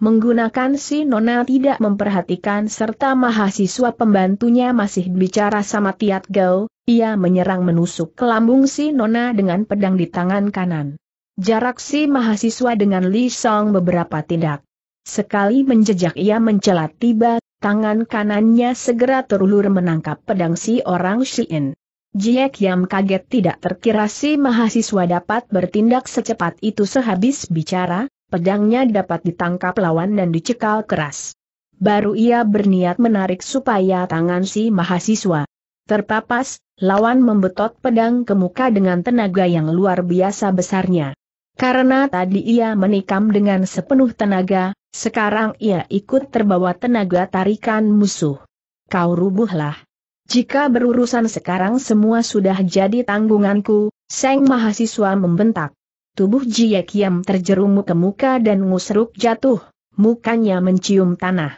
Menggunakan si Nona tidak memperhatikan serta mahasiswa pembantunya masih bicara sama Tiat Gao, ia menyerang menusuk ke lambung si Nona dengan pedang di tangan kanan. Jarak si mahasiswa dengan Li Song beberapa tindak. Sekali menjejak ia mencelat tiba, tangan kanannya segera terulur menangkap pedang si orang Shien. Jiek Yang kaget tidak terkira si mahasiswa dapat bertindak secepat itu sehabis bicara, pedangnya dapat ditangkap lawan dan dicekal keras. Baru ia berniat menarik supaya tangan si mahasiswa terpapas, lawan membetot pedang ke muka dengan tenaga yang luar biasa besarnya. Karena tadi ia menikam dengan sepenuh tenaga, sekarang ia ikut terbawa tenaga tarikan musuh. Kau rubuhlah. Jika berurusan sekarang semua sudah jadi tanggunganku, Seng mahasiswa membentak. Tubuh Jia Kiam terjerumuk ke muka dan ngusruk jatuh, mukanya mencium tanah.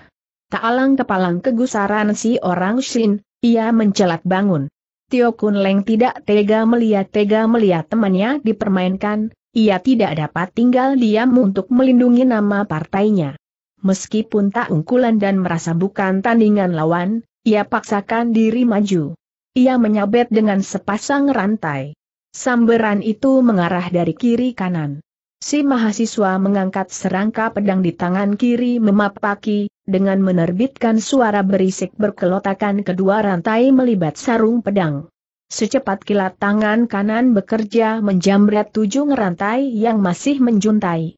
Tak alang kepalang kegusaran si orang Shin, ia mencelat bangun. Tio Kun Leng tidak tega melihat tega melihat temannya dipermainkan, ia tidak dapat tinggal diam untuk melindungi nama partainya. Meskipun tak unggulan dan merasa bukan tandingan lawan, ia paksakan diri maju. Ia menyabet dengan sepasang rantai. Samberan itu mengarah dari kiri kanan. Si mahasiswa mengangkat serangka pedang di tangan kiri memapaki, dengan menerbitkan suara berisik berkelotakan kedua rantai melibat sarung pedang. Secepat kilat tangan kanan bekerja menjamret tujuh rantai yang masih menjuntai.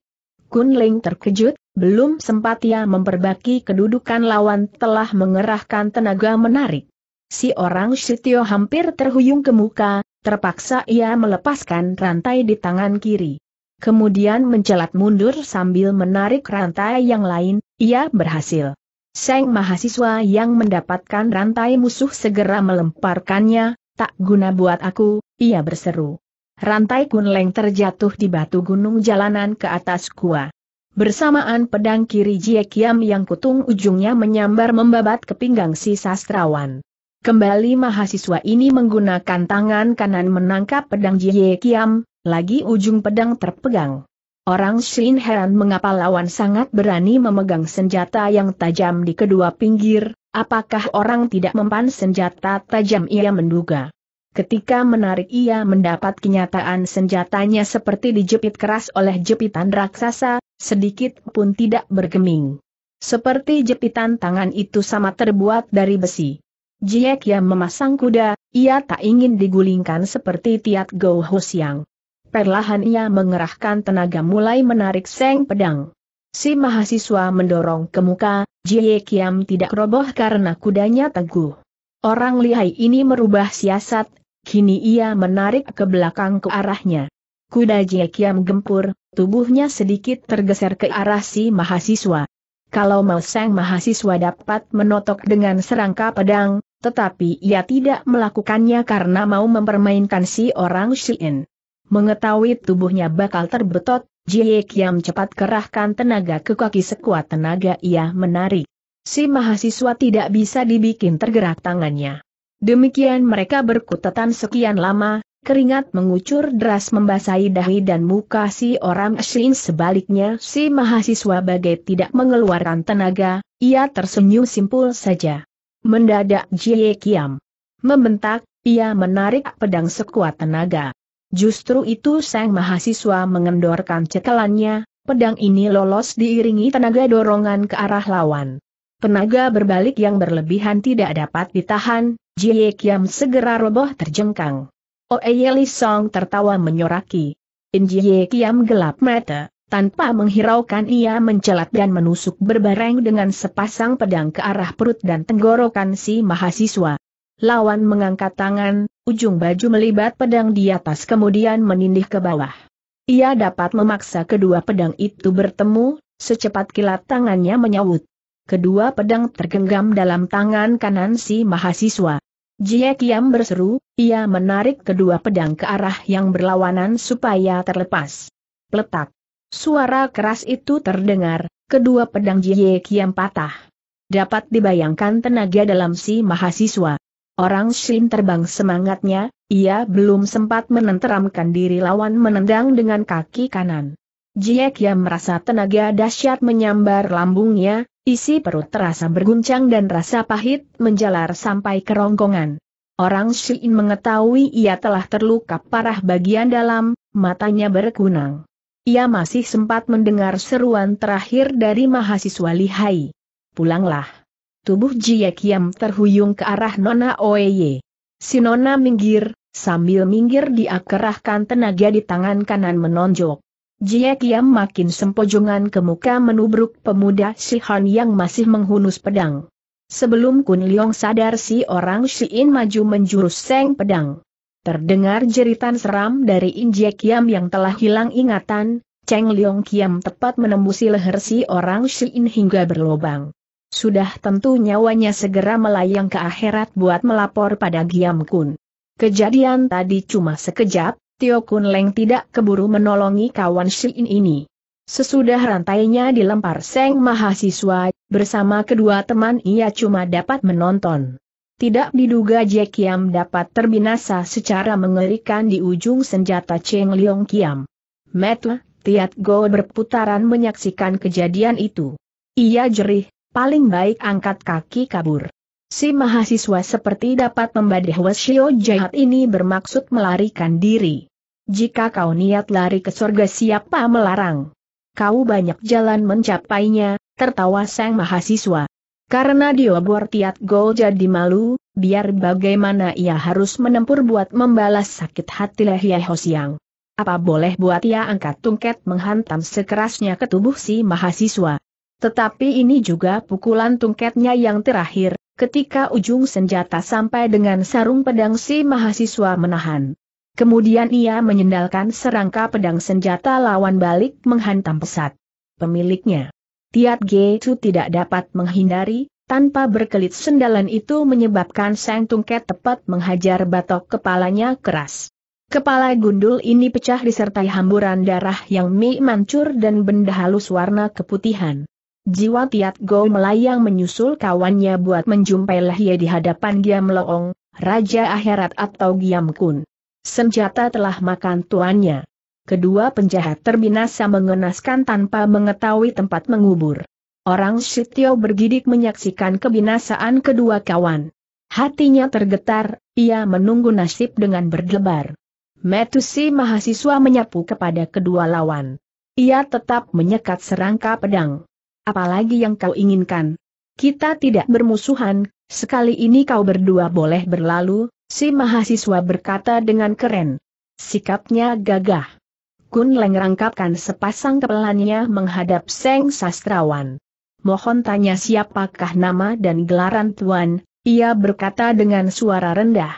Kunling terkejut, belum sempat ia memperbaiki kedudukan lawan telah mengerahkan tenaga menarik. Si orang Sitio hampir terhuyung ke muka, Terpaksa ia melepaskan rantai di tangan kiri. Kemudian mencelat mundur sambil menarik rantai yang lain, ia berhasil. Seng mahasiswa yang mendapatkan rantai musuh segera melemparkannya, tak guna buat aku, ia berseru. Rantai kunleng terjatuh di batu gunung jalanan ke atas gua. Bersamaan pedang kiri Jie Kiam yang kutung ujungnya menyambar membabat ke pinggang si sastrawan. Kembali mahasiswa ini menggunakan tangan kanan menangkap pedang Jie Kiam, lagi ujung pedang terpegang. Orang Shin heran mengapa lawan sangat berani memegang senjata yang tajam di kedua pinggir, apakah orang tidak mempan senjata tajam ia menduga. Ketika menarik ia mendapat kenyataan senjatanya seperti dijepit keras oleh jepitan raksasa, sedikit pun tidak bergeming. Seperti jepitan tangan itu sama terbuat dari besi. Jiek yang memasang kuda, ia tak ingin digulingkan seperti Tiat Go Hosiang. Perlahan ia mengerahkan tenaga mulai menarik seng pedang. Si mahasiswa mendorong ke muka, Jie Kiam tidak roboh karena kudanya teguh. Orang lihai ini merubah siasat, kini ia menarik ke belakang ke arahnya. Kuda Jie Kiam gempur, tubuhnya sedikit tergeser ke arah si mahasiswa. Kalau mau seng mahasiswa dapat menotok dengan serangka pedang, tetapi ia tidak melakukannya karena mau mempermainkan si orang Shien. Mengetahui tubuhnya bakal terbetot, Jie Kiam cepat kerahkan tenaga ke kaki sekuat tenaga ia menarik. Si mahasiswa tidak bisa dibikin tergerak tangannya. Demikian mereka berkutatan sekian lama, keringat mengucur deras membasahi dahi dan muka si orang Shin sebaliknya si mahasiswa bagai tidak mengeluarkan tenaga, ia tersenyum simpul saja. Mendadak Jie Kiam membentak, ia menarik pedang sekuat tenaga. Justru itu sang mahasiswa mengendorkan cekelannya, pedang ini lolos diiringi tenaga dorongan ke arah lawan. Tenaga berbalik yang berlebihan tidak dapat ditahan, Jie Kiam segera roboh terjengkang. Oeyeli Song tertawa menyoraki. In Jie Kiam gelap mata. Tanpa menghiraukan ia mencelat dan menusuk berbareng dengan sepasang pedang ke arah perut dan tenggorokan si mahasiswa. Lawan mengangkat tangan, ujung baju melibat pedang di atas kemudian menindih ke bawah. Ia dapat memaksa kedua pedang itu bertemu, secepat kilat tangannya menyaut. Kedua pedang tergenggam dalam tangan kanan si mahasiswa. Jie Kiam berseru, ia menarik kedua pedang ke arah yang berlawanan supaya terlepas. Letak. Suara keras itu terdengar, kedua pedang Jie Kiam patah. Dapat dibayangkan tenaga dalam si mahasiswa. Orang Shin terbang semangatnya, ia belum sempat menenteramkan diri lawan menendang dengan kaki kanan. Jie Kiam merasa tenaga dahsyat menyambar lambungnya, isi perut terasa berguncang dan rasa pahit menjalar sampai kerongkongan. Orang Shin mengetahui ia telah terluka parah bagian dalam, matanya berkunang. Ia masih sempat mendengar seruan terakhir dari mahasiswa lihai. Pulanglah. Tubuh Jie Kiam terhuyung ke arah Nona Oeye. Si Nona minggir, sambil minggir dia kerahkan tenaga di tangan kanan menonjok. Jie Kiam makin sempojongan ke muka menubruk pemuda Si Han yang masih menghunus pedang. Sebelum Kun Liong sadar si orang Si In maju menjurus seng pedang. Terdengar jeritan seram dari Injie Kiam yang telah hilang ingatan, Cheng Leong Kiam tepat menembusi leher si orang Shiin hingga berlobang. Sudah tentu nyawanya segera melayang ke akhirat buat melapor pada Giam Kun. Kejadian tadi cuma sekejap, Tio Kun Leng tidak keburu menolongi kawan Shiin ini. Sesudah rantainya dilempar Seng mahasiswa, bersama kedua teman ia cuma dapat menonton. Tidak diduga Jack Kiam dapat terbinasa secara mengerikan di ujung senjata Cheng Leong Kiam. Metle, Tiat Go berputaran menyaksikan kejadian itu. Ia jerih, paling baik angkat kaki kabur. Si mahasiswa seperti dapat membadih Wesio jahat ini bermaksud melarikan diri. Jika kau niat lari ke surga siapa melarang? Kau banyak jalan mencapainya, tertawa sang mahasiswa. Karena diobor Tiat Gol jadi malu, biar bagaimana ia harus menempur buat membalas sakit hati Leh Hosiang. Apa boleh buat ia angkat tungket menghantam sekerasnya ke tubuh si mahasiswa. Tetapi ini juga pukulan tungketnya yang terakhir, ketika ujung senjata sampai dengan sarung pedang si mahasiswa menahan. Kemudian ia menyendalkan serangka pedang senjata lawan balik menghantam pesat. Pemiliknya Tiat Chu tidak dapat menghindari, tanpa berkelit sendalan itu menyebabkan Sang Tungket tepat menghajar batok kepalanya keras. Kepala gundul ini pecah disertai hamburan darah yang mi mancur dan benda halus warna keputihan. Jiwa Tiat Go melayang menyusul kawannya buat menjumpai Lahye di hadapan Giam Loong, Raja Akhirat atau Giam Kun. Senjata telah makan tuannya kedua penjahat terbinasa mengenaskan tanpa mengetahui tempat mengubur. Orang Sitio bergidik menyaksikan kebinasaan kedua kawan. Hatinya tergetar, ia menunggu nasib dengan berdebar. Metusi mahasiswa menyapu kepada kedua lawan. Ia tetap menyekat serangka pedang. Apalagi yang kau inginkan? Kita tidak bermusuhan, sekali ini kau berdua boleh berlalu, si mahasiswa berkata dengan keren. Sikapnya gagah. Kun Leng rangkapkan sepasang kepelannya menghadap Seng Sastrawan. Mohon tanya siapakah nama dan gelaran Tuan, ia berkata dengan suara rendah.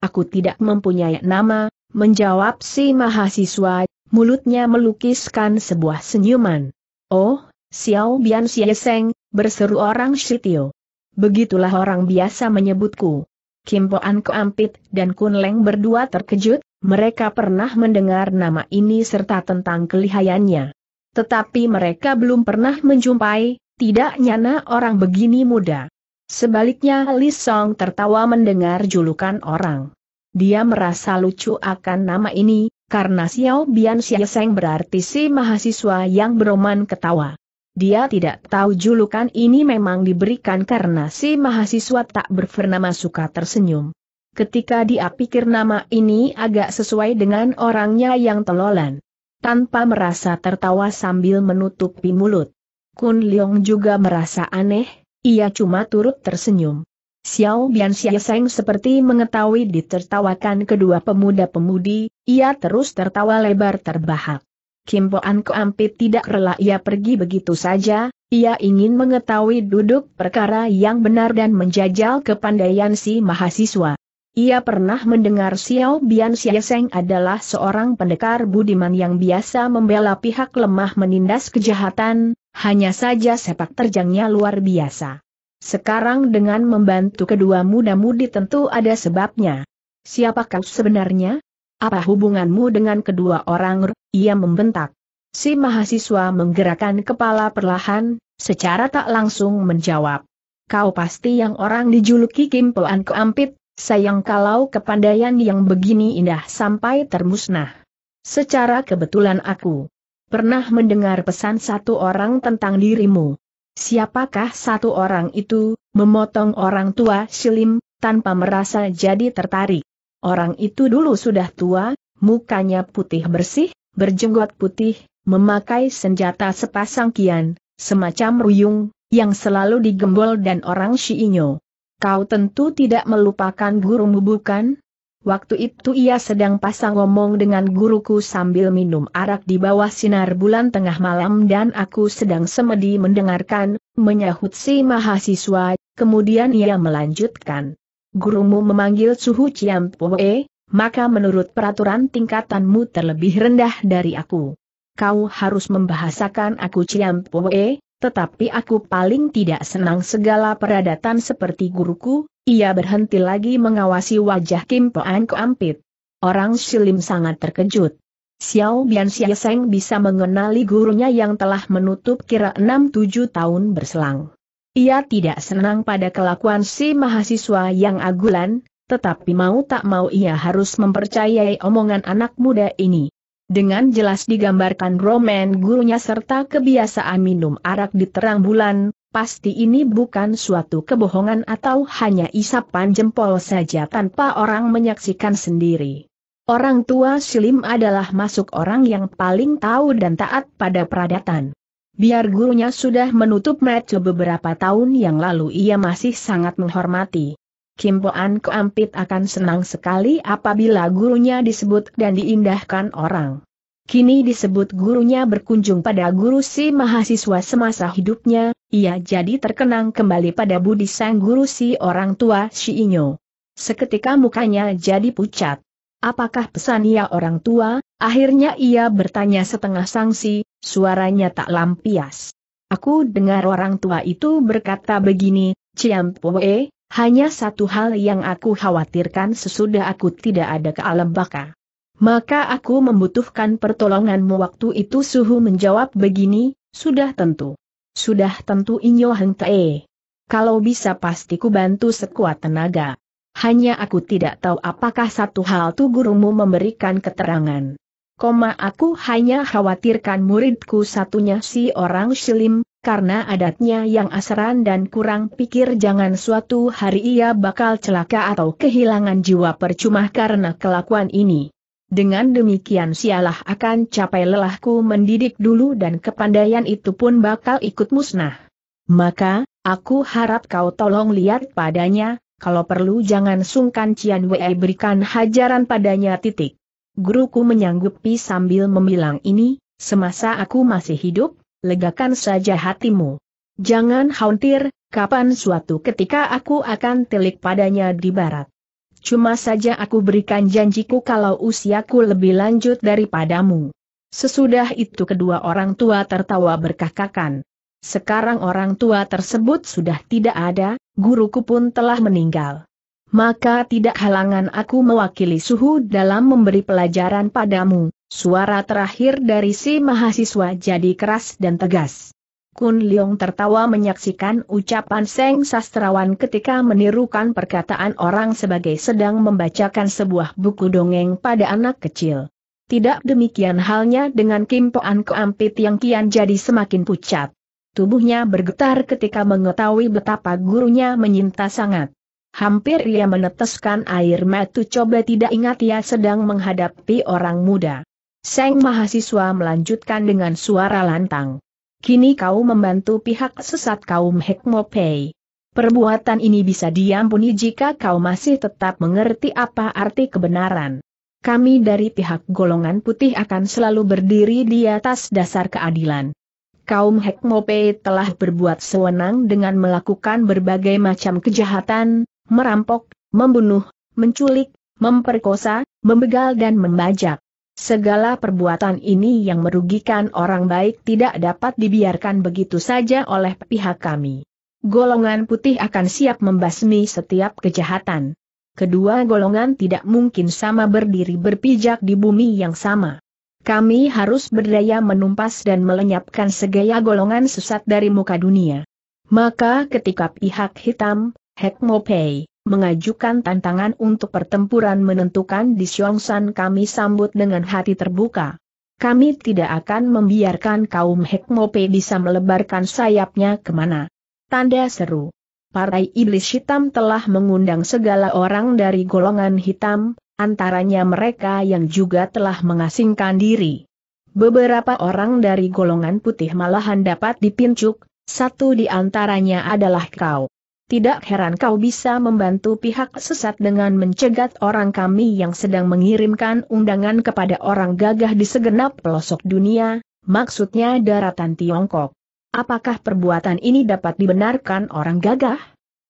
Aku tidak mempunyai nama, menjawab si mahasiswa, mulutnya melukiskan sebuah senyuman. Oh, Xiao Bian Xie Seng, berseru orang Shitio. Begitulah orang biasa menyebutku. Kimpoan Poan Keampit dan Kun Leng berdua terkejut, mereka pernah mendengar nama ini serta tentang kelihayannya. Tetapi mereka belum pernah menjumpai, tidak nyana orang begini muda. Sebaliknya Li Song tertawa mendengar julukan orang. Dia merasa lucu akan nama ini, karena Xiao Bian Sang berarti si mahasiswa yang beroman ketawa. Dia tidak tahu julukan ini memang diberikan karena si mahasiswa tak bernama suka tersenyum ketika dia pikir nama ini agak sesuai dengan orangnya yang telolan. Tanpa merasa tertawa sambil menutupi mulut. Kun Leong juga merasa aneh, ia cuma turut tersenyum. Xiao Bian Xiaoseng seperti mengetahui ditertawakan kedua pemuda-pemudi, ia terus tertawa lebar terbahak. Kim Poan Koampit tidak rela ia pergi begitu saja, ia ingin mengetahui duduk perkara yang benar dan menjajal kepandaian si mahasiswa. Ia pernah mendengar Xiao Bian Xieseng adalah seorang pendekar budiman yang biasa membela pihak lemah menindas kejahatan, hanya saja sepak terjangnya luar biasa. Sekarang dengan membantu kedua muda-mudi tentu ada sebabnya. Siapa kau sebenarnya? Apa hubunganmu dengan kedua orang? Ia membentak. Si mahasiswa menggerakkan kepala perlahan, secara tak langsung menjawab. Kau pasti yang orang dijuluki Kim Poan Keampit, Sayang kalau kepandaian yang begini indah sampai termusnah. Secara kebetulan aku pernah mendengar pesan satu orang tentang dirimu. Siapakah satu orang itu, memotong orang tua silim, tanpa merasa jadi tertarik. Orang itu dulu sudah tua, mukanya putih bersih, berjenggot putih, memakai senjata sepasang kian, semacam ruyung, yang selalu digembol dan orang shiinyo. Kau tentu tidak melupakan gurumu bukan? Waktu itu ia sedang pasang ngomong dengan guruku sambil minum arak di bawah sinar bulan tengah malam dan aku sedang semedi mendengarkan, menyahut si mahasiswa, kemudian ia melanjutkan. Gurumu memanggil Suhu Chiam Poe, maka menurut peraturan tingkatanmu terlebih rendah dari aku. Kau harus membahasakan aku Chiam Poe, tetapi aku paling tidak senang segala peradatan seperti guruku, ia berhenti lagi mengawasi wajah Kim Poan Ampit. Orang Silim sangat terkejut. Xiao Bian Xiaseng bisa mengenali gurunya yang telah menutup kira 6-7 tahun berselang. Ia tidak senang pada kelakuan si mahasiswa yang agulan, tetapi mau tak mau ia harus mempercayai omongan anak muda ini. Dengan jelas digambarkan Roman, gurunya serta kebiasaan minum arak di terang bulan, pasti ini bukan suatu kebohongan atau hanya isapan jempol saja tanpa orang menyaksikan sendiri. Orang tua Silim adalah masuk orang yang paling tahu dan taat pada peradatan. Biar gurunya sudah menutup mata beberapa tahun yang lalu ia masih sangat menghormati. Kim Keampit akan senang sekali apabila gurunya disebut dan diindahkan orang. Kini disebut gurunya berkunjung pada guru si mahasiswa semasa hidupnya, ia jadi terkenang kembali pada budi sang guru si orang tua si Inyo. Seketika mukanya jadi pucat. Apakah pesan ia orang tua? Akhirnya ia bertanya setengah sangsi, suaranya tak lampias. Aku dengar orang tua itu berkata begini, Ciampoe, hanya satu hal yang aku khawatirkan sesudah aku tidak ada ke alam baka. Maka aku membutuhkan pertolonganmu waktu itu Suhu menjawab begini, sudah tentu. Sudah tentu Inyo Heng Kalau bisa pasti ku bantu sekuat tenaga. Hanya aku tidak tahu apakah satu hal tu gurumu memberikan keterangan. Koma aku hanya khawatirkan muridku satunya si orang silim karena adatnya yang asaran dan kurang pikir jangan suatu hari ia bakal celaka atau kehilangan jiwa percuma karena kelakuan ini. Dengan demikian sialah akan capai lelahku mendidik dulu dan kepandaian itu pun bakal ikut musnah. Maka, aku harap kau tolong lihat padanya, kalau perlu jangan sungkan Cian Wei berikan hajaran padanya titik. Guruku menyanggupi sambil membilang ini, semasa aku masih hidup, legakan saja hatimu. Jangan khawatir, kapan suatu ketika aku akan telik padanya di barat. Cuma saja aku berikan janjiku kalau usiaku lebih lanjut daripadamu. Sesudah itu kedua orang tua tertawa berkakakan. Sekarang orang tua tersebut sudah tidak ada, guruku pun telah meninggal. Maka tidak halangan aku mewakili suhu dalam memberi pelajaran padamu, Suara terakhir dari si mahasiswa jadi keras dan tegas. Kun Liong tertawa menyaksikan ucapan Seng Sastrawan ketika menirukan perkataan orang sebagai sedang membacakan sebuah buku dongeng pada anak kecil. Tidak demikian halnya dengan Kim Poan keampit yang kian jadi semakin pucat. Tubuhnya bergetar ketika mengetahui betapa gurunya menyinta sangat. Hampir ia meneteskan air mata coba tidak ingat ia sedang menghadapi orang muda. Seng mahasiswa melanjutkan dengan suara lantang. Kini kau membantu pihak sesat kaum Hekmopei. Perbuatan ini bisa diampuni jika kau masih tetap mengerti apa arti kebenaran. Kami dari pihak golongan putih akan selalu berdiri di atas dasar keadilan. Kaum Hekmopei telah berbuat sewenang dengan melakukan berbagai macam kejahatan, merampok, membunuh, menculik, memperkosa, membegal dan membajak. Segala perbuatan ini yang merugikan orang baik tidak dapat dibiarkan begitu saja oleh pihak kami. Golongan putih akan siap membasmi setiap kejahatan. Kedua golongan tidak mungkin sama berdiri berpijak di bumi yang sama. Kami harus berdaya menumpas dan melenyapkan segala golongan sesat dari muka dunia. Maka ketika pihak hitam, Hekmopei, mengajukan tantangan untuk pertempuran menentukan di Xiongsan kami sambut dengan hati terbuka. Kami tidak akan membiarkan kaum Hekmope bisa melebarkan sayapnya kemana. Tanda seru. Partai Iblis Hitam telah mengundang segala orang dari golongan hitam, antaranya mereka yang juga telah mengasingkan diri. Beberapa orang dari golongan putih malahan dapat dipincuk, satu di antaranya adalah kau. Tidak heran kau bisa membantu pihak sesat dengan mencegat orang kami yang sedang mengirimkan undangan kepada orang gagah di segenap pelosok dunia, maksudnya daratan Tiongkok. Apakah perbuatan ini dapat dibenarkan orang gagah?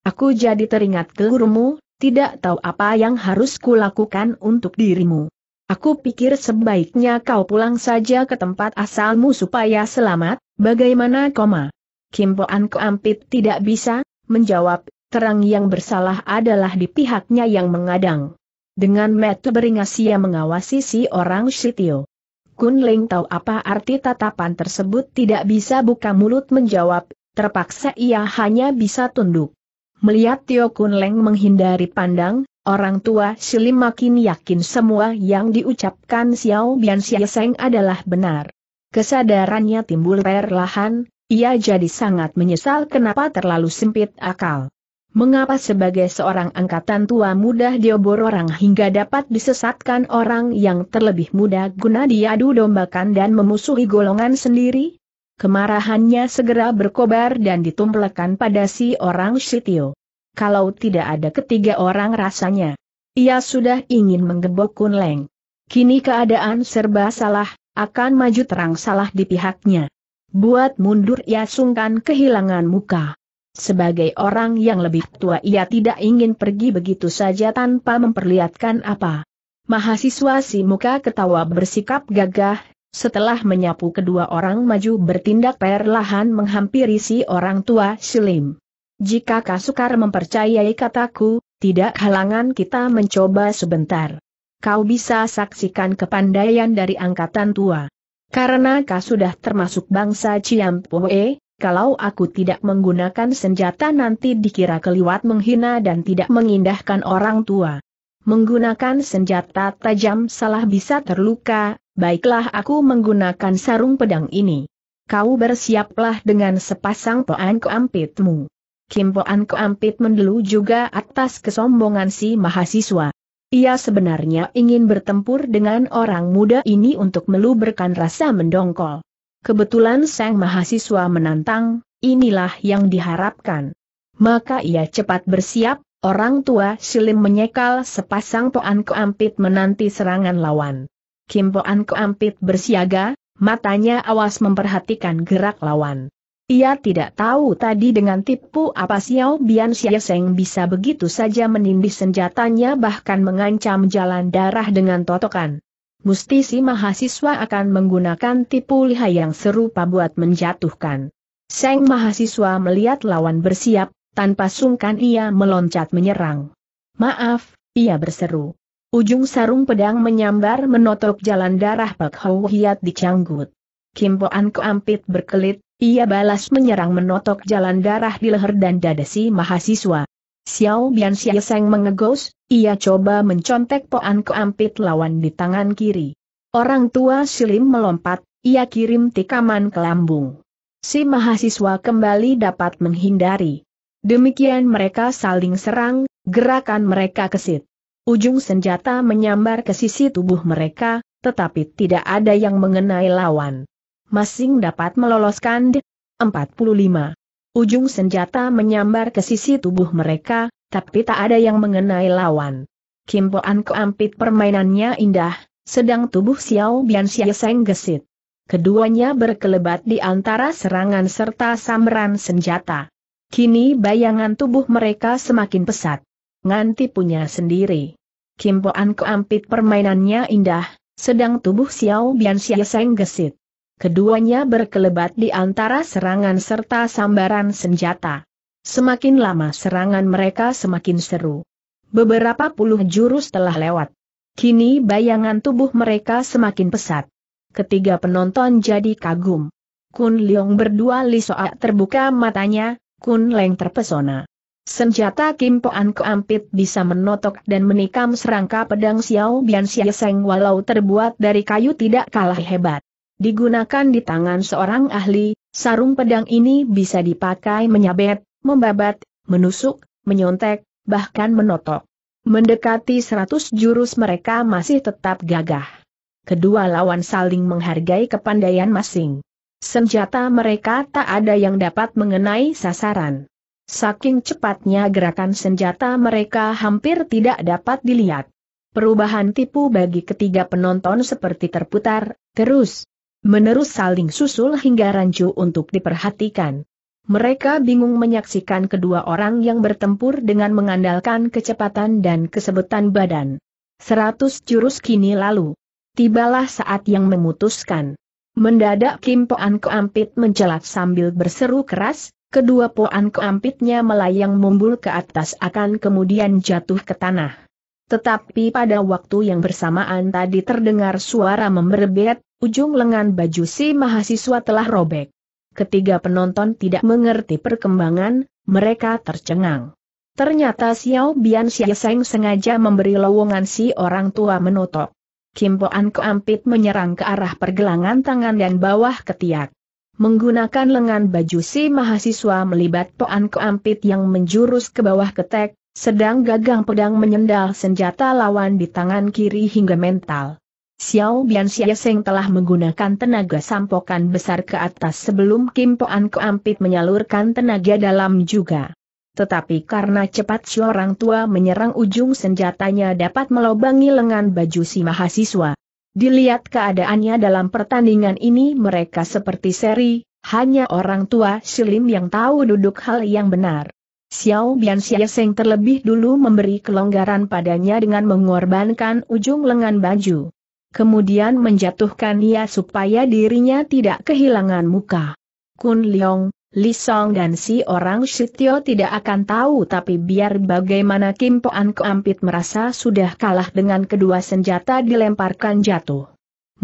Aku jadi teringat ke gurumu, tidak tahu apa yang harus kulakukan untuk dirimu. Aku pikir sebaiknya kau pulang saja ke tempat asalmu supaya selamat, bagaimana koma? Kimpoan Keampit tidak bisa, menjawab, terang yang bersalah adalah di pihaknya yang mengadang. Dengan metu beringas ia mengawasi si orang Sitio. Kun Ling tahu apa arti tatapan tersebut tidak bisa buka mulut menjawab, terpaksa ia hanya bisa tunduk. Melihat Tio Kun Leng menghindari pandang, orang tua Silim makin yakin semua yang diucapkan Xiao Bian Xieseng adalah benar. Kesadarannya timbul perlahan, ia jadi sangat menyesal kenapa terlalu sempit akal. Mengapa sebagai seorang angkatan tua mudah diobor orang hingga dapat disesatkan orang yang terlebih muda guna diadu dombakan dan memusuhi golongan sendiri? Kemarahannya segera berkobar dan ditumplekan pada si orang Sitio. Kalau tidak ada ketiga orang rasanya. Ia sudah ingin menggebok Kunleng. Kini keadaan serba salah, akan maju terang salah di pihaknya. Buat mundur ia sungkan kehilangan muka. Sebagai orang yang lebih tua ia tidak ingin pergi begitu saja tanpa memperlihatkan apa. Mahasiswa si muka ketawa bersikap gagah, setelah menyapu kedua orang maju bertindak perlahan menghampiri si orang tua slim. Jika sukar mempercayai kataku, tidak halangan kita mencoba sebentar. Kau bisa saksikan kepandaian dari angkatan tua. Karena kau sudah termasuk bangsa Ciampoe, kalau aku tidak menggunakan senjata nanti dikira keliwat menghina dan tidak mengindahkan orang tua. Menggunakan senjata tajam salah bisa terluka, baiklah aku menggunakan sarung pedang ini. Kau bersiaplah dengan sepasang poan keampitmu. Kim poan keampit mendelu juga atas kesombongan si mahasiswa. Ia sebenarnya ingin bertempur dengan orang muda ini untuk meluberkan rasa mendongkol. Kebetulan sang mahasiswa menantang, inilah yang diharapkan. Maka ia cepat bersiap, orang tua silim menyekal sepasang poan keampit menanti serangan lawan. Kim poan keampit bersiaga, matanya awas memperhatikan gerak lawan. Ia tidak tahu tadi dengan tipu apa Xiao Bian Seng bisa begitu saja menindih senjatanya bahkan mengancam jalan darah dengan totokan. Musti si mahasiswa akan menggunakan tipu liha yang serupa buat menjatuhkan. Seng mahasiswa melihat lawan bersiap, tanpa sungkan ia meloncat menyerang. Maaf, ia berseru. Ujung sarung pedang menyambar menotok jalan darah Pak Hou Hiat di Canggut. Kim Poan keampit berkelit, ia balas menyerang menotok jalan darah di leher dan dada si mahasiswa. Xiao Bian Xiaoseng mengegos, ia coba mencontek poan keampit lawan di tangan kiri. Orang tua Silim melompat, ia kirim tikaman ke lambung. Si mahasiswa kembali dapat menghindari. Demikian mereka saling serang, gerakan mereka kesit. Ujung senjata menyambar ke sisi tubuh mereka, tetapi tidak ada yang mengenai lawan masing dapat meloloskan D. 45. Ujung senjata menyambar ke sisi tubuh mereka, tapi tak ada yang mengenai lawan. Kim Poan keampit permainannya indah, sedang tubuh Xiao Bian Xieseng gesit. Keduanya berkelebat di antara serangan serta samran senjata. Kini bayangan tubuh mereka semakin pesat. Nganti punya sendiri. Kim Poan keampit permainannya indah, sedang tubuh Xiao Bian Xieseng gesit keduanya berkelebat di antara serangan serta sambaran senjata. Semakin lama serangan mereka semakin seru. Beberapa puluh jurus telah lewat. Kini bayangan tubuh mereka semakin pesat. Ketiga penonton jadi kagum. Kun Leong berdua lisoak terbuka matanya, Kun Leng terpesona. Senjata Kim Keampit bisa menotok dan menikam serangka pedang Xiao Bian Seng walau terbuat dari kayu tidak kalah hebat digunakan di tangan seorang ahli, sarung pedang ini bisa dipakai menyabet, membabat, menusuk, menyontek, bahkan menotok. Mendekati seratus jurus mereka masih tetap gagah. Kedua lawan saling menghargai kepandaian masing. Senjata mereka tak ada yang dapat mengenai sasaran. Saking cepatnya gerakan senjata mereka hampir tidak dapat dilihat. Perubahan tipu bagi ketiga penonton seperti terputar, terus, Menerus saling susul hingga rancu untuk diperhatikan. Mereka bingung menyaksikan kedua orang yang bertempur dengan mengandalkan kecepatan dan kesebutan badan. Seratus jurus kini lalu. Tibalah saat yang memutuskan. Mendadak Kim Poan Keampit mencelat sambil berseru keras, kedua Poan Keampitnya melayang mumbul ke atas akan kemudian jatuh ke tanah. Tetapi pada waktu yang bersamaan tadi terdengar suara memberebet, ujung lengan baju si mahasiswa telah robek. Ketiga penonton tidak mengerti perkembangan, mereka tercengang. Ternyata Xiao Bian Xiaoseng sengaja memberi lowongan si orang tua menotok. Kim Poan Keampit menyerang ke arah pergelangan tangan dan bawah ketiak. Menggunakan lengan baju si mahasiswa melibat Poan Keampit yang menjurus ke bawah ketek, sedang gagang pedang menyendal senjata lawan di tangan kiri hingga mental. Xiao Bian Seng telah menggunakan tenaga sampokan besar ke atas sebelum Kim Poan Keampit menyalurkan tenaga dalam juga. Tetapi karena cepat si orang tua menyerang ujung senjatanya dapat melobangi lengan baju si mahasiswa. Dilihat keadaannya dalam pertandingan ini mereka seperti seri, hanya orang tua Silim yang tahu duduk hal yang benar. Xiao Bian Xieseng terlebih dulu memberi kelonggaran padanya dengan mengorbankan ujung lengan baju. Kemudian menjatuhkan ia supaya dirinya tidak kehilangan muka. Kun Leong, Li Song dan si orang Sitio tidak akan tahu tapi biar bagaimana Kim Poan Keampit merasa sudah kalah dengan kedua senjata dilemparkan jatuh.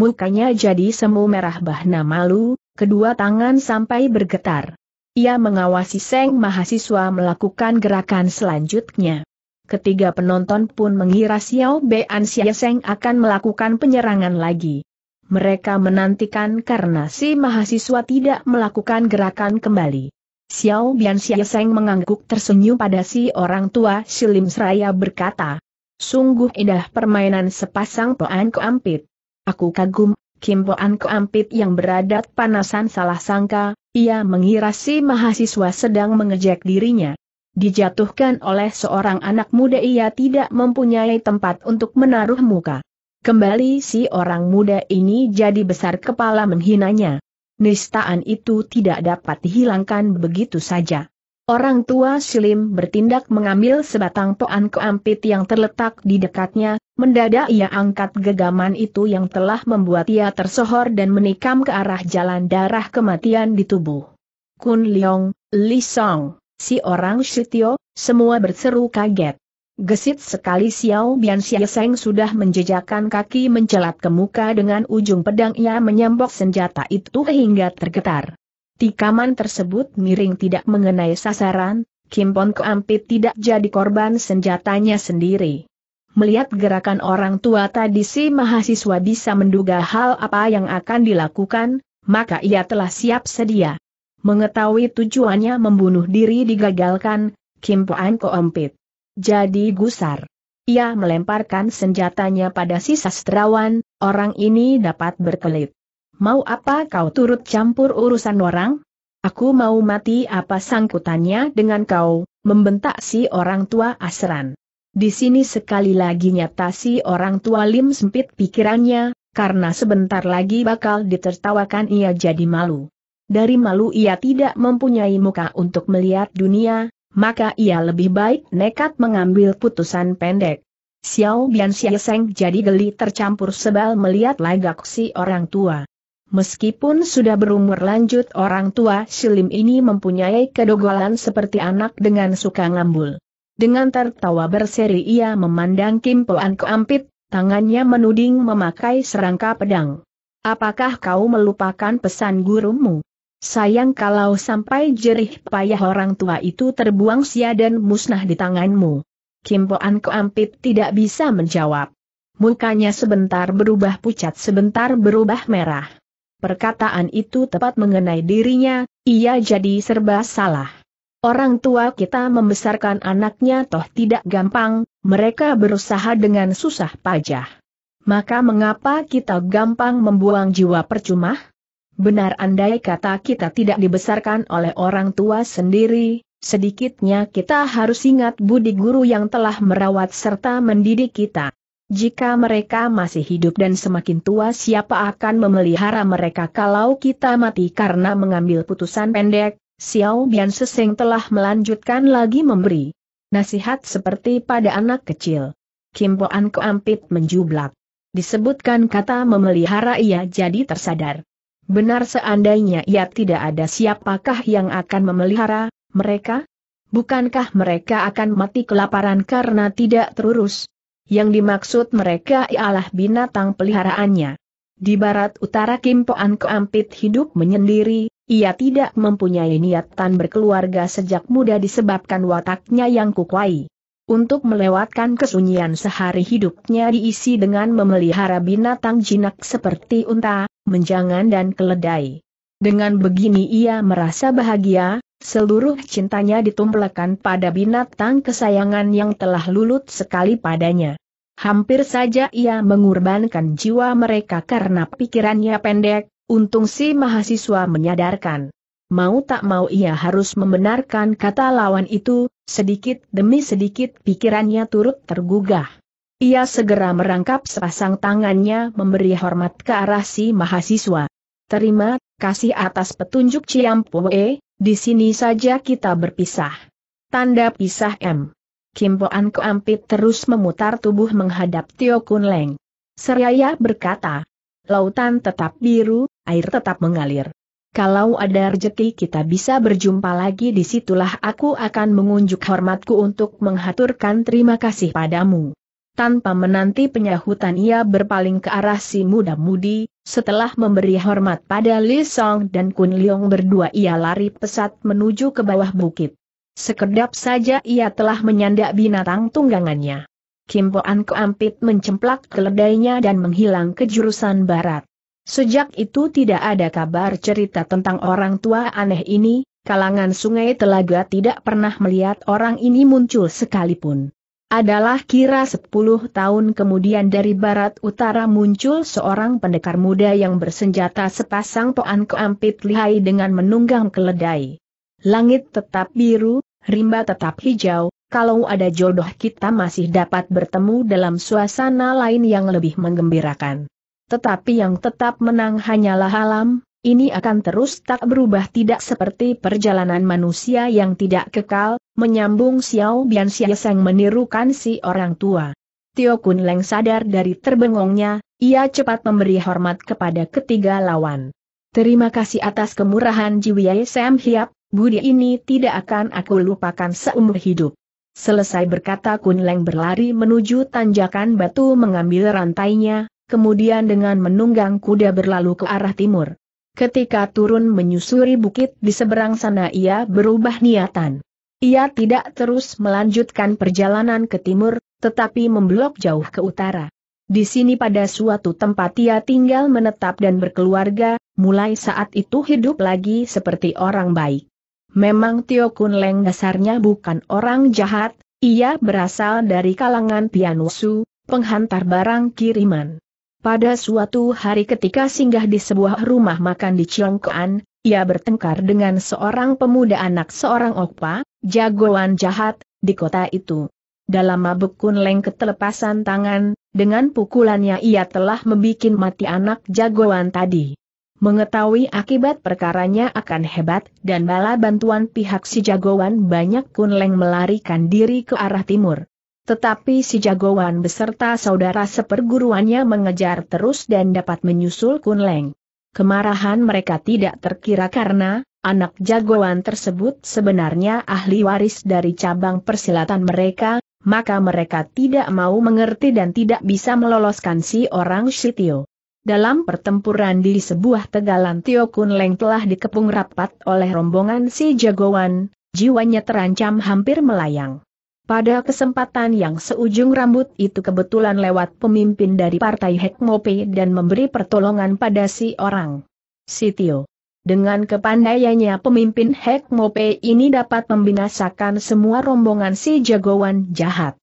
Mukanya jadi semu merah bahna malu, kedua tangan sampai bergetar. Ia mengawasi Seng mahasiswa melakukan gerakan selanjutnya. Ketiga penonton pun mengira Xiao Bean Xia Seng akan melakukan penyerangan lagi. Mereka menantikan karena si mahasiswa tidak melakukan gerakan kembali. Xiao Bian Xia Seng mengangguk tersenyum pada si orang tua Silim Seraya berkata, Sungguh indah permainan sepasang poan keampit. Aku kagum, Kim Boan Keampit yang beradat panasan salah sangka, ia mengira si mahasiswa sedang mengejek dirinya. Dijatuhkan oleh seorang anak muda ia tidak mempunyai tempat untuk menaruh muka. Kembali si orang muda ini jadi besar kepala menghinanya. Nistaan itu tidak dapat dihilangkan begitu saja. Orang tua Silim bertindak mengambil sebatang poan keampit yang terletak di dekatnya, Mendadak ia angkat gegaman itu yang telah membuat ia tersohor dan menikam ke arah jalan darah kematian di tubuh. Kun Leong, Li Song, si orang Shitio, semua berseru kaget. Gesit sekali Xiao Bian Xieseng sudah menjejakkan kaki mencelat ke muka dengan ujung pedangnya ia menyembok senjata itu hingga tergetar. Tikaman tersebut miring tidak mengenai sasaran, Kim Pon Keampit tidak jadi korban senjatanya sendiri. Melihat gerakan orang tua tadi si mahasiswa bisa menduga hal apa yang akan dilakukan, maka ia telah siap sedia. Mengetahui tujuannya membunuh diri digagalkan, Kim Poan Koempit. Jadi gusar. Ia melemparkan senjatanya pada si sastrawan, orang ini dapat berkelit. Mau apa kau turut campur urusan orang? Aku mau mati apa sangkutannya dengan kau, membentak si orang tua asran. Di sini sekali lagi nyata si orang tua Lim sempit pikirannya, karena sebentar lagi bakal ditertawakan ia jadi malu. Dari malu ia tidak mempunyai muka untuk melihat dunia, maka ia lebih baik nekat mengambil putusan pendek. Xiao Bian Seng jadi geli tercampur sebal melihat lagak si orang tua. Meskipun sudah berumur lanjut orang tua Silim ini mempunyai kedogolan seperti anak dengan suka ngambul. Dengan tertawa berseri ia memandang Kim Poan ke tangannya menuding memakai serangka pedang. Apakah kau melupakan pesan gurumu? Sayang kalau sampai jerih payah orang tua itu terbuang sia dan musnah di tanganmu. Kim Poan Koampit tidak bisa menjawab. Mukanya sebentar berubah pucat sebentar berubah merah. Perkataan itu tepat mengenai dirinya, ia jadi serba salah. Orang tua kita membesarkan anaknya toh tidak gampang, mereka berusaha dengan susah payah. Maka mengapa kita gampang membuang jiwa percuma? Benar andai kata kita tidak dibesarkan oleh orang tua sendiri, sedikitnya kita harus ingat budi guru yang telah merawat serta mendidik kita. Jika mereka masih hidup dan semakin tua siapa akan memelihara mereka kalau kita mati karena mengambil putusan pendek, Xiao Bian Seseng telah melanjutkan lagi memberi nasihat seperti pada anak kecil. Kim Poan Koampit menjublak. Disebutkan kata memelihara ia jadi tersadar. Benar seandainya ia tidak ada siapakah yang akan memelihara, mereka? Bukankah mereka akan mati kelaparan karena tidak terurus? Yang dimaksud mereka ialah binatang peliharaannya. Di barat utara Kim Poan Koampit hidup menyendiri, ia tidak mempunyai niatan berkeluarga sejak muda disebabkan wataknya yang kukwai. Untuk melewatkan kesunyian sehari hidupnya diisi dengan memelihara binatang jinak seperti unta, menjangan dan keledai. Dengan begini ia merasa bahagia, seluruh cintanya ditumplekan pada binatang kesayangan yang telah lulut sekali padanya. Hampir saja ia mengorbankan jiwa mereka karena pikirannya pendek, Untung si mahasiswa menyadarkan. Mau tak mau ia harus membenarkan kata lawan itu, sedikit demi sedikit pikirannya turut tergugah. Ia segera merangkap sepasang tangannya memberi hormat ke arah si mahasiswa. Terima kasih atas petunjuk Ciampoe, di sini saja kita berpisah. Tanda pisah M. Kimpoan Koampit terus memutar tubuh menghadap Tio Kun Leng. Seraya berkata, lautan tetap biru, air tetap mengalir. Kalau ada rejeki kita bisa berjumpa lagi di situlah aku akan mengunjuk hormatku untuk menghaturkan terima kasih padamu. Tanpa menanti penyahutan ia berpaling ke arah si muda mudi, setelah memberi hormat pada Li Song dan Kun Leong berdua ia lari pesat menuju ke bawah bukit. Sekedap saja ia telah menyandak binatang tunggangannya. Kim Poan Keampit mencemplak keledainya dan menghilang ke jurusan barat. Sejak itu tidak ada kabar cerita tentang orang tua aneh ini, kalangan sungai telaga tidak pernah melihat orang ini muncul sekalipun. Adalah kira 10 tahun kemudian dari barat utara muncul seorang pendekar muda yang bersenjata sepasang toan keampit lihai dengan menunggang keledai. Langit tetap biru, rimba tetap hijau, kalau ada jodoh kita masih dapat bertemu dalam suasana lain yang lebih menggembirakan. Tetapi yang tetap menang hanyalah alam, ini akan terus tak berubah tidak seperti perjalanan manusia yang tidak kekal, menyambung Xiao Bian Xiaoseng menirukan si orang tua. Tio Kun Leng sadar dari terbengongnya, ia cepat memberi hormat kepada ketiga lawan. Terima kasih atas kemurahan jiwa Sam Hiap, budi ini tidak akan aku lupakan seumur hidup. Selesai berkata Kun Leng berlari menuju tanjakan batu mengambil rantainya, kemudian dengan menunggang kuda berlalu ke arah timur. Ketika turun menyusuri bukit di seberang sana ia berubah niatan. Ia tidak terus melanjutkan perjalanan ke timur, tetapi memblok jauh ke utara. Di sini pada suatu tempat ia tinggal menetap dan berkeluarga, mulai saat itu hidup lagi seperti orang baik. Memang Tio Kun Leng dasarnya bukan orang jahat, ia berasal dari kalangan Pianusu, penghantar barang kiriman. Pada suatu hari ketika singgah di sebuah rumah makan di Ciongkoan, ia bertengkar dengan seorang pemuda anak seorang Okpa, jagoan jahat, di kota itu. Dalam mabuk Kunleng ketelepasan tangan, dengan pukulannya ia telah membuat mati anak jagoan tadi. Mengetahui akibat perkaranya akan hebat dan bala bantuan pihak si jagoan banyak Kunleng melarikan diri ke arah timur. Tetapi si jagoan beserta saudara seperguruannya mengejar terus dan dapat menyusul Kun Leng. Kemarahan mereka tidak terkira karena, anak jagoan tersebut sebenarnya ahli waris dari cabang persilatan mereka, maka mereka tidak mau mengerti dan tidak bisa meloloskan si orang Shitio. Dalam pertempuran di sebuah tegalan Tio Kun Leng telah dikepung rapat oleh rombongan si jagoan, jiwanya terancam hampir melayang. Pada kesempatan yang seujung rambut itu kebetulan lewat pemimpin dari partai Hekmope dan memberi pertolongan pada si orang. Sitio. Dengan kepandaiannya pemimpin Hekmope ini dapat membinasakan semua rombongan si jagoan jahat.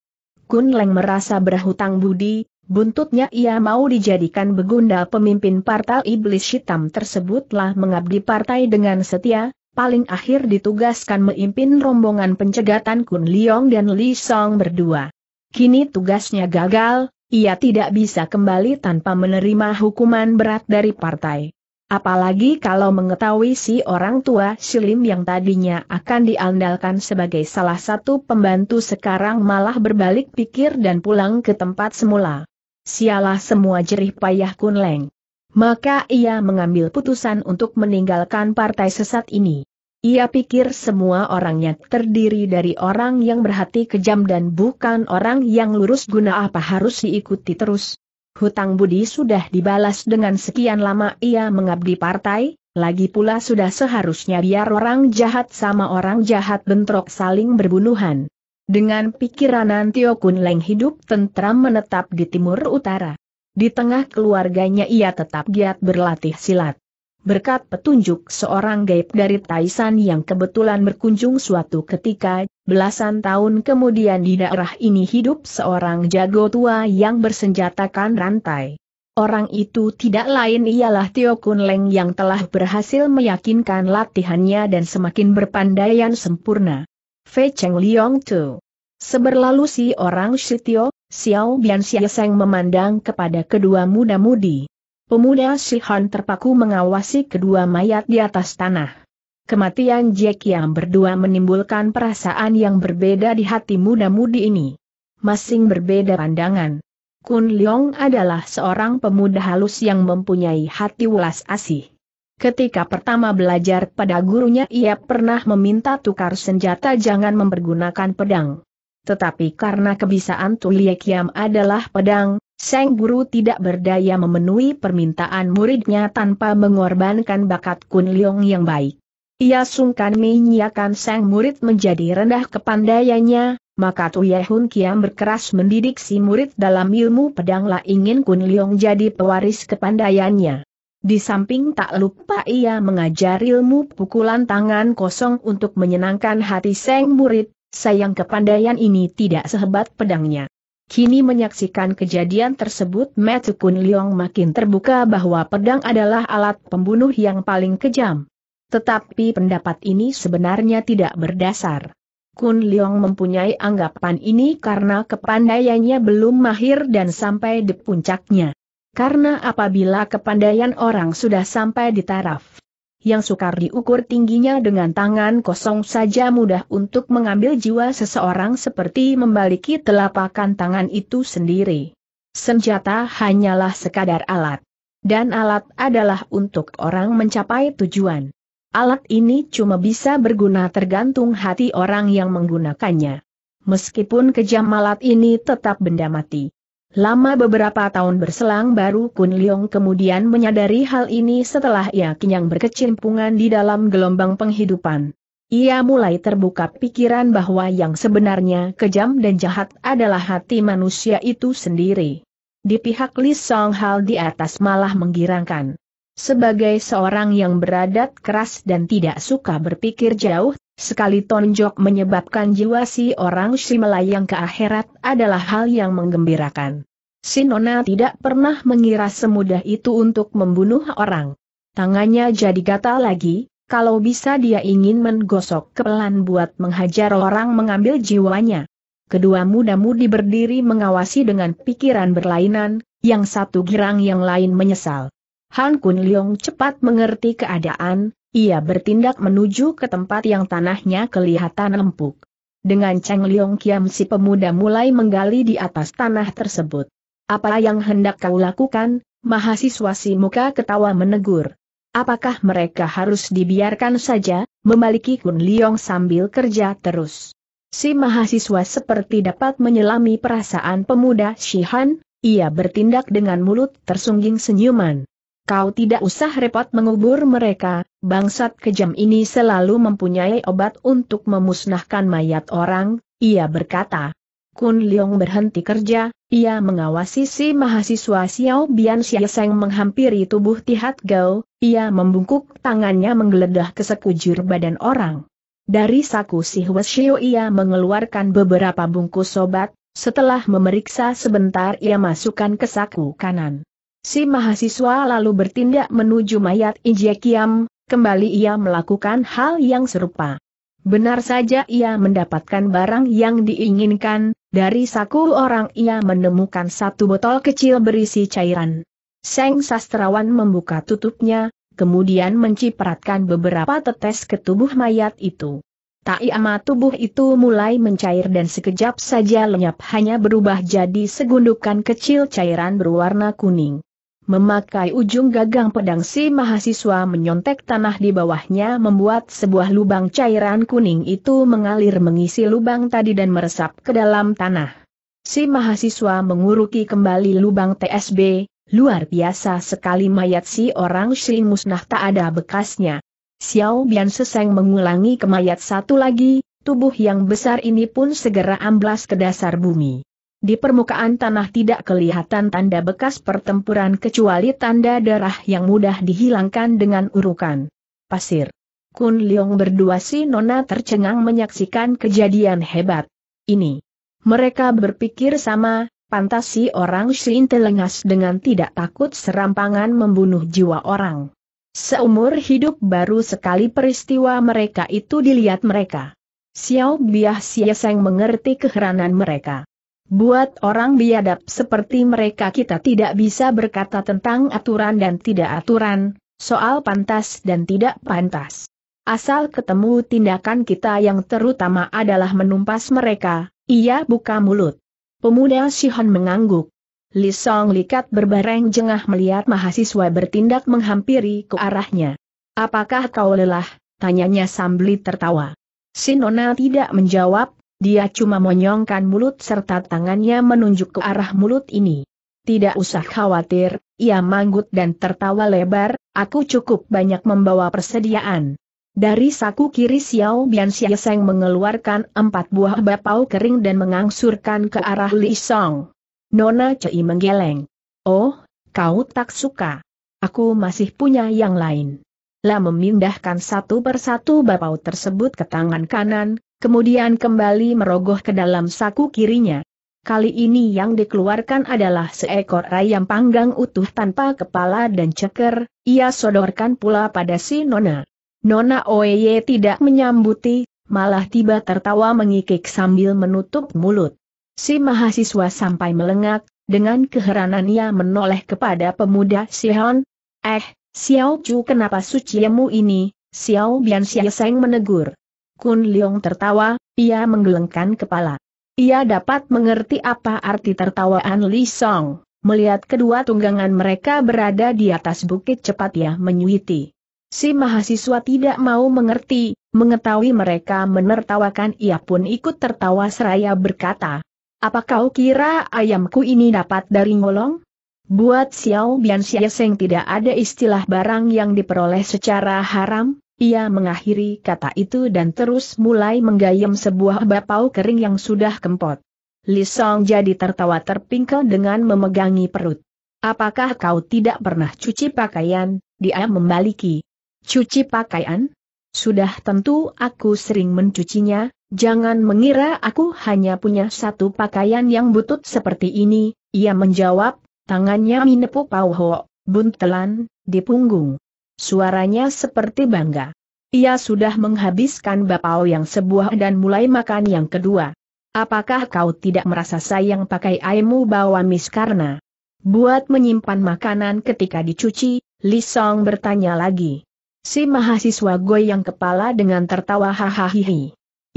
Kun Leng merasa berhutang budi, buntutnya ia mau dijadikan begundal pemimpin partai iblis hitam tersebutlah mengabdi partai dengan setia, paling akhir ditugaskan memimpin rombongan pencegatan Kun Liong dan Li Song berdua. Kini tugasnya gagal, ia tidak bisa kembali tanpa menerima hukuman berat dari partai. Apalagi kalau mengetahui si orang tua Silim yang tadinya akan diandalkan sebagai salah satu pembantu sekarang malah berbalik pikir dan pulang ke tempat semula. Sialah semua jerih payah Kun Leng maka ia mengambil putusan untuk meninggalkan partai sesat ini. Ia pikir semua orangnya terdiri dari orang yang berhati kejam dan bukan orang yang lurus guna apa harus diikuti terus. Hutang budi sudah dibalas dengan sekian lama ia mengabdi partai, lagi pula sudah seharusnya biar orang jahat sama orang jahat bentrok saling berbunuhan. Dengan pikiran Tio Kun Leng hidup tentram menetap di timur utara. Di tengah keluarganya ia tetap giat berlatih silat. Berkat petunjuk seorang gaib dari Taisan yang kebetulan berkunjung suatu ketika, belasan tahun kemudian di daerah ini hidup seorang jago tua yang bersenjatakan rantai. Orang itu tidak lain ialah Tio Kun Leng yang telah berhasil meyakinkan latihannya dan semakin berpandaian sempurna. Fe Cheng Liong Tu. Seberlalu si orang Tio Xiao Bian Xiaoseng memandang kepada kedua muda-mudi. Pemuda Han terpaku mengawasi kedua mayat di atas tanah. Kematian Jack yang berdua menimbulkan perasaan yang berbeda di hati muda-mudi ini. Masing berbeda pandangan. Kun Leong adalah seorang pemuda halus yang mempunyai hati welas asih. Ketika pertama belajar pada gurunya ia pernah meminta tukar senjata jangan mempergunakan pedang. Tetapi karena kebisaan Tulie adalah pedang, Seng Guru tidak berdaya memenuhi permintaan muridnya tanpa mengorbankan bakat Kun Leong yang baik. Ia sungkan menyiakan Seng murid menjadi rendah kepandaiannya, maka Tuye Hun Kiam berkeras mendidik si murid dalam ilmu pedanglah ingin Kun Leong jadi pewaris kepandaiannya. Di samping tak lupa ia mengajar ilmu pukulan tangan kosong untuk menyenangkan hati Seng murid, Sayang kepandaian ini tidak sehebat pedangnya. Kini menyaksikan kejadian tersebut Matthew Kun Leong makin terbuka bahwa pedang adalah alat pembunuh yang paling kejam. Tetapi pendapat ini sebenarnya tidak berdasar. Kun Leong mempunyai anggapan ini karena kepandaiannya belum mahir dan sampai di puncaknya. Karena apabila kepandaian orang sudah sampai di taraf yang sukar diukur tingginya dengan tangan kosong saja mudah untuk mengambil jiwa seseorang seperti membaliki telapakan tangan itu sendiri. Senjata hanyalah sekadar alat. Dan alat adalah untuk orang mencapai tujuan. Alat ini cuma bisa berguna tergantung hati orang yang menggunakannya. Meskipun kejam alat ini tetap benda mati. Lama beberapa tahun berselang baru Kun Leong kemudian menyadari hal ini setelah ia kenyang berkecimpungan di dalam gelombang penghidupan. Ia mulai terbuka pikiran bahwa yang sebenarnya kejam dan jahat adalah hati manusia itu sendiri. Di pihak Li Song Hal di atas malah menggirangkan. Sebagai seorang yang beradat keras dan tidak suka berpikir jauh Sekali tonjok menyebabkan jiwa si orang si melayang ke akhirat adalah hal yang menggembirakan. Si Nona tidak pernah mengira semudah itu untuk membunuh orang. Tangannya jadi gatal lagi, kalau bisa dia ingin menggosok kepelan buat menghajar orang mengambil jiwanya. Kedua muda-mudi berdiri mengawasi dengan pikiran berlainan, yang satu girang yang lain menyesal. Han Kun Leong cepat mengerti keadaan, ia bertindak menuju ke tempat yang tanahnya kelihatan empuk. Dengan Cheng Liong Kiam si pemuda mulai menggali di atas tanah tersebut. Apa yang hendak kau lakukan, mahasiswa si muka ketawa menegur. Apakah mereka harus dibiarkan saja, Memaliki Kun Liong sambil kerja terus? Si mahasiswa seperti dapat menyelami perasaan pemuda Shihan, ia bertindak dengan mulut tersungging senyuman. Kau tidak usah repot mengubur mereka, bangsat kejam ini selalu mempunyai obat untuk memusnahkan mayat orang, ia berkata. Kun Leong berhenti kerja, ia mengawasi si mahasiswa Xiao Bian Xiaoseng menghampiri tubuh Tihat Gao, ia membungkuk tangannya menggeledah ke sekujur badan orang. Dari saku si Xiao ia mengeluarkan beberapa bungkus obat, setelah memeriksa sebentar ia masukkan ke saku kanan. Si mahasiswa lalu bertindak menuju mayat Ijekiam, kembali ia melakukan hal yang serupa. Benar saja ia mendapatkan barang yang diinginkan, dari saku orang ia menemukan satu botol kecil berisi cairan. Seng sastrawan membuka tutupnya, kemudian mencipratkan beberapa tetes ke tubuh mayat itu. Tak ama tubuh itu mulai mencair dan sekejap saja lenyap hanya berubah jadi segundukan kecil cairan berwarna kuning. Memakai ujung gagang pedang si mahasiswa menyontek tanah di bawahnya membuat sebuah lubang cairan kuning itu mengalir mengisi lubang tadi dan meresap ke dalam tanah. Si mahasiswa menguruki kembali lubang TSB, luar biasa sekali mayat si orang Shin musnah tak ada bekasnya. Xiao Bian seseng mengulangi kemayat satu lagi, tubuh yang besar ini pun segera amblas ke dasar bumi. Di permukaan tanah tidak kelihatan tanda bekas pertempuran kecuali tanda darah yang mudah dihilangkan dengan urukan pasir. Kun Leong berdua si nona tercengang menyaksikan kejadian hebat ini. Mereka berpikir sama, pantas si orang Shin telengas dengan tidak takut serampangan membunuh jiwa orang. Seumur hidup baru sekali peristiwa mereka itu dilihat mereka. Xiao Biah Seng mengerti keheranan mereka. Buat orang biadab seperti mereka kita tidak bisa berkata tentang aturan dan tidak aturan, soal pantas dan tidak pantas. Asal ketemu tindakan kita yang terutama adalah menumpas mereka, ia buka mulut. Pemuda Sihon mengangguk. Li Song Likat berbareng jengah melihat mahasiswa bertindak menghampiri ke arahnya. Apakah kau lelah? Tanyanya sambil tertawa. Sinona tidak menjawab, dia cuma menyongkan mulut serta tangannya menunjuk ke arah mulut ini. Tidak usah khawatir, ia manggut dan tertawa lebar, aku cukup banyak membawa persediaan. Dari saku kiri Xiao Bian Xiaoseng mengeluarkan empat buah bapau kering dan mengangsurkan ke arah Li Song. Nona Cei menggeleng. Oh, kau tak suka. Aku masih punya yang lain. La memindahkan satu persatu bapau tersebut ke tangan kanan, Kemudian kembali merogoh ke dalam saku kirinya. Kali ini yang dikeluarkan adalah seekor ayam panggang utuh tanpa kepala dan ceker, ia sodorkan pula pada si Nona. Nona Oeye tidak menyambuti, malah tiba tertawa mengikik sambil menutup mulut. Si mahasiswa sampai melengak, dengan keheranan ia menoleh kepada pemuda Sihon. Eh, Xiao Chu kenapa suciamu ini? Xiao Bian Xiaseng menegur. Kun Leong tertawa, ia menggelengkan kepala. Ia dapat mengerti apa arti tertawaan Li Song. Melihat kedua tunggangan mereka berada di atas bukit cepat ia menyuiti. Si mahasiswa tidak mau mengerti, mengetahui mereka menertawakan ia pun ikut tertawa seraya berkata. Apa kau kira ayamku ini dapat dari ngolong? Buat Xiao Bian Xieseng tidak ada istilah barang yang diperoleh secara haram, ia mengakhiri kata itu dan terus mulai menggayam sebuah bapau kering yang sudah kempot. Li Song jadi tertawa terpingkel dengan memegangi perut. Apakah kau tidak pernah cuci pakaian? Dia membaliki. Cuci pakaian? Sudah tentu aku sering mencucinya, jangan mengira aku hanya punya satu pakaian yang butut seperti ini, ia menjawab, tangannya minepuk pauho, buntelan, di punggung. Suaranya seperti bangga. Ia sudah menghabiskan bapau yang sebuah dan mulai makan yang kedua. Apakah kau tidak merasa sayang pakai aimu bawa mis karena? Buat menyimpan makanan ketika dicuci, Lisong bertanya lagi. Si mahasiswa goyang kepala dengan tertawa hahaha.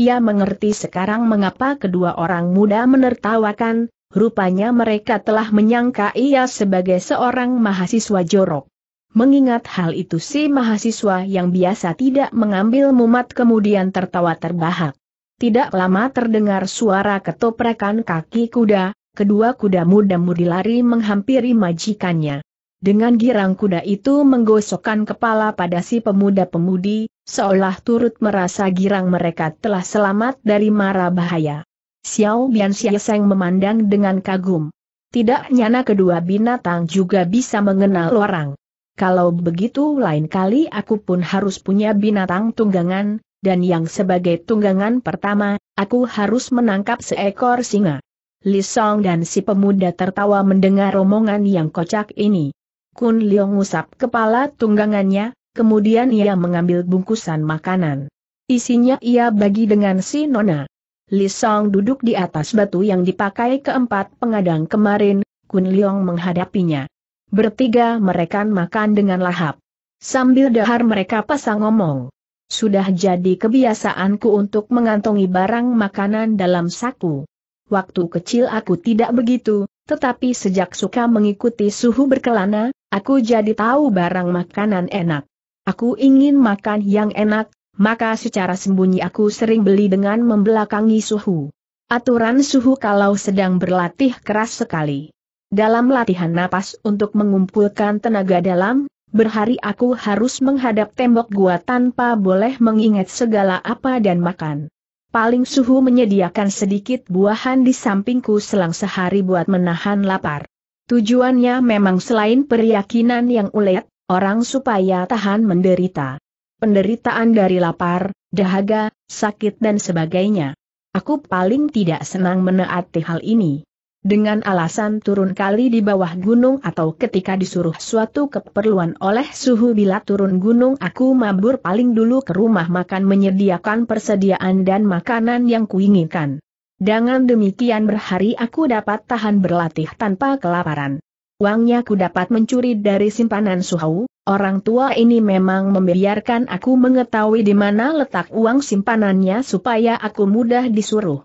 Ia mengerti sekarang mengapa kedua orang muda menertawakan, rupanya mereka telah menyangka ia sebagai seorang mahasiswa jorok. Mengingat hal itu si mahasiswa yang biasa tidak mengambil mumat kemudian tertawa terbahak. Tidak lama terdengar suara ketoprakan kaki kuda, kedua kuda muda-mudi lari menghampiri majikannya. Dengan girang kuda itu menggosokkan kepala pada si pemuda-pemudi, seolah turut merasa girang mereka telah selamat dari mara bahaya. Xiao Bian Xiaoseng memandang dengan kagum. Tidak nyana kedua binatang juga bisa mengenal orang kalau begitu lain kali aku pun harus punya binatang tunggangan, dan yang sebagai tunggangan pertama, aku harus menangkap seekor singa. Li Song dan si pemuda tertawa mendengar omongan yang kocak ini. Kun Leong usap kepala tunggangannya, kemudian ia mengambil bungkusan makanan. Isinya ia bagi dengan si Nona. Li Song duduk di atas batu yang dipakai keempat pengadang kemarin, Kun Leong menghadapinya. Bertiga mereka makan dengan lahap. Sambil dahar mereka pasang ngomong. Sudah jadi kebiasaanku untuk mengantongi barang makanan dalam saku. Waktu kecil aku tidak begitu, tetapi sejak suka mengikuti suhu berkelana, aku jadi tahu barang makanan enak. Aku ingin makan yang enak, maka secara sembunyi aku sering beli dengan membelakangi suhu. Aturan suhu kalau sedang berlatih keras sekali. Dalam latihan napas untuk mengumpulkan tenaga dalam, berhari aku harus menghadap tembok gua tanpa boleh mengingat segala apa dan makan. Paling suhu menyediakan sedikit buahan di sampingku selang sehari buat menahan lapar. Tujuannya memang selain peryakinan yang ulet, orang supaya tahan menderita. Penderitaan dari lapar, dahaga, sakit dan sebagainya. Aku paling tidak senang menaati hal ini dengan alasan turun kali di bawah gunung atau ketika disuruh suatu keperluan oleh suhu bila turun gunung aku mabur paling dulu ke rumah makan menyediakan persediaan dan makanan yang kuinginkan. Dengan demikian berhari aku dapat tahan berlatih tanpa kelaparan. Uangnya ku dapat mencuri dari simpanan suhu, orang tua ini memang membiarkan aku mengetahui di mana letak uang simpanannya supaya aku mudah disuruh.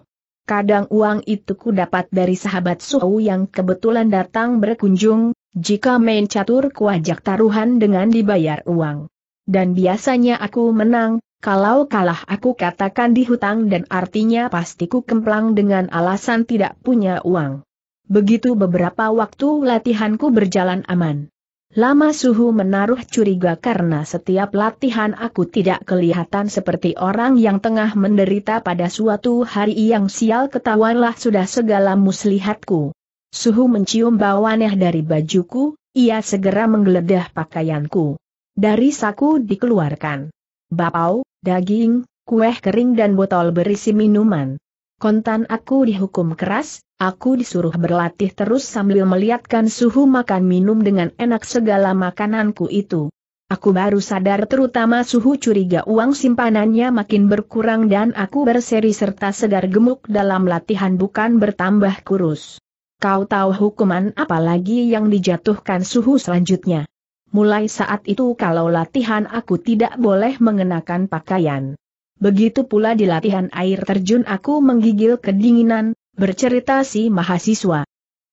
Kadang uang itu ku dapat dari sahabat Suhu yang kebetulan datang berkunjung, jika main catur ku ajak taruhan dengan dibayar uang. Dan biasanya aku menang, kalau kalah aku katakan dihutang dan artinya pasti ku kemplang dengan alasan tidak punya uang. Begitu beberapa waktu latihanku berjalan aman. Lama suhu menaruh curiga karena setiap latihan aku tidak kelihatan seperti orang yang tengah menderita pada suatu hari yang sial ketahuanlah sudah segala muslihatku. Suhu mencium bau aneh dari bajuku, ia segera menggeledah pakaianku. Dari saku dikeluarkan. Bapau, daging, kueh kering dan botol berisi minuman. Kontan aku dihukum keras, aku disuruh berlatih terus sambil melihatkan suhu makan minum dengan enak segala makananku itu. Aku baru sadar terutama suhu curiga uang simpanannya makin berkurang dan aku berseri serta segar gemuk dalam latihan bukan bertambah kurus. Kau tahu hukuman apalagi yang dijatuhkan suhu selanjutnya. Mulai saat itu kalau latihan aku tidak boleh mengenakan pakaian. Begitu pula di latihan air terjun aku menggigil kedinginan, bercerita si mahasiswa.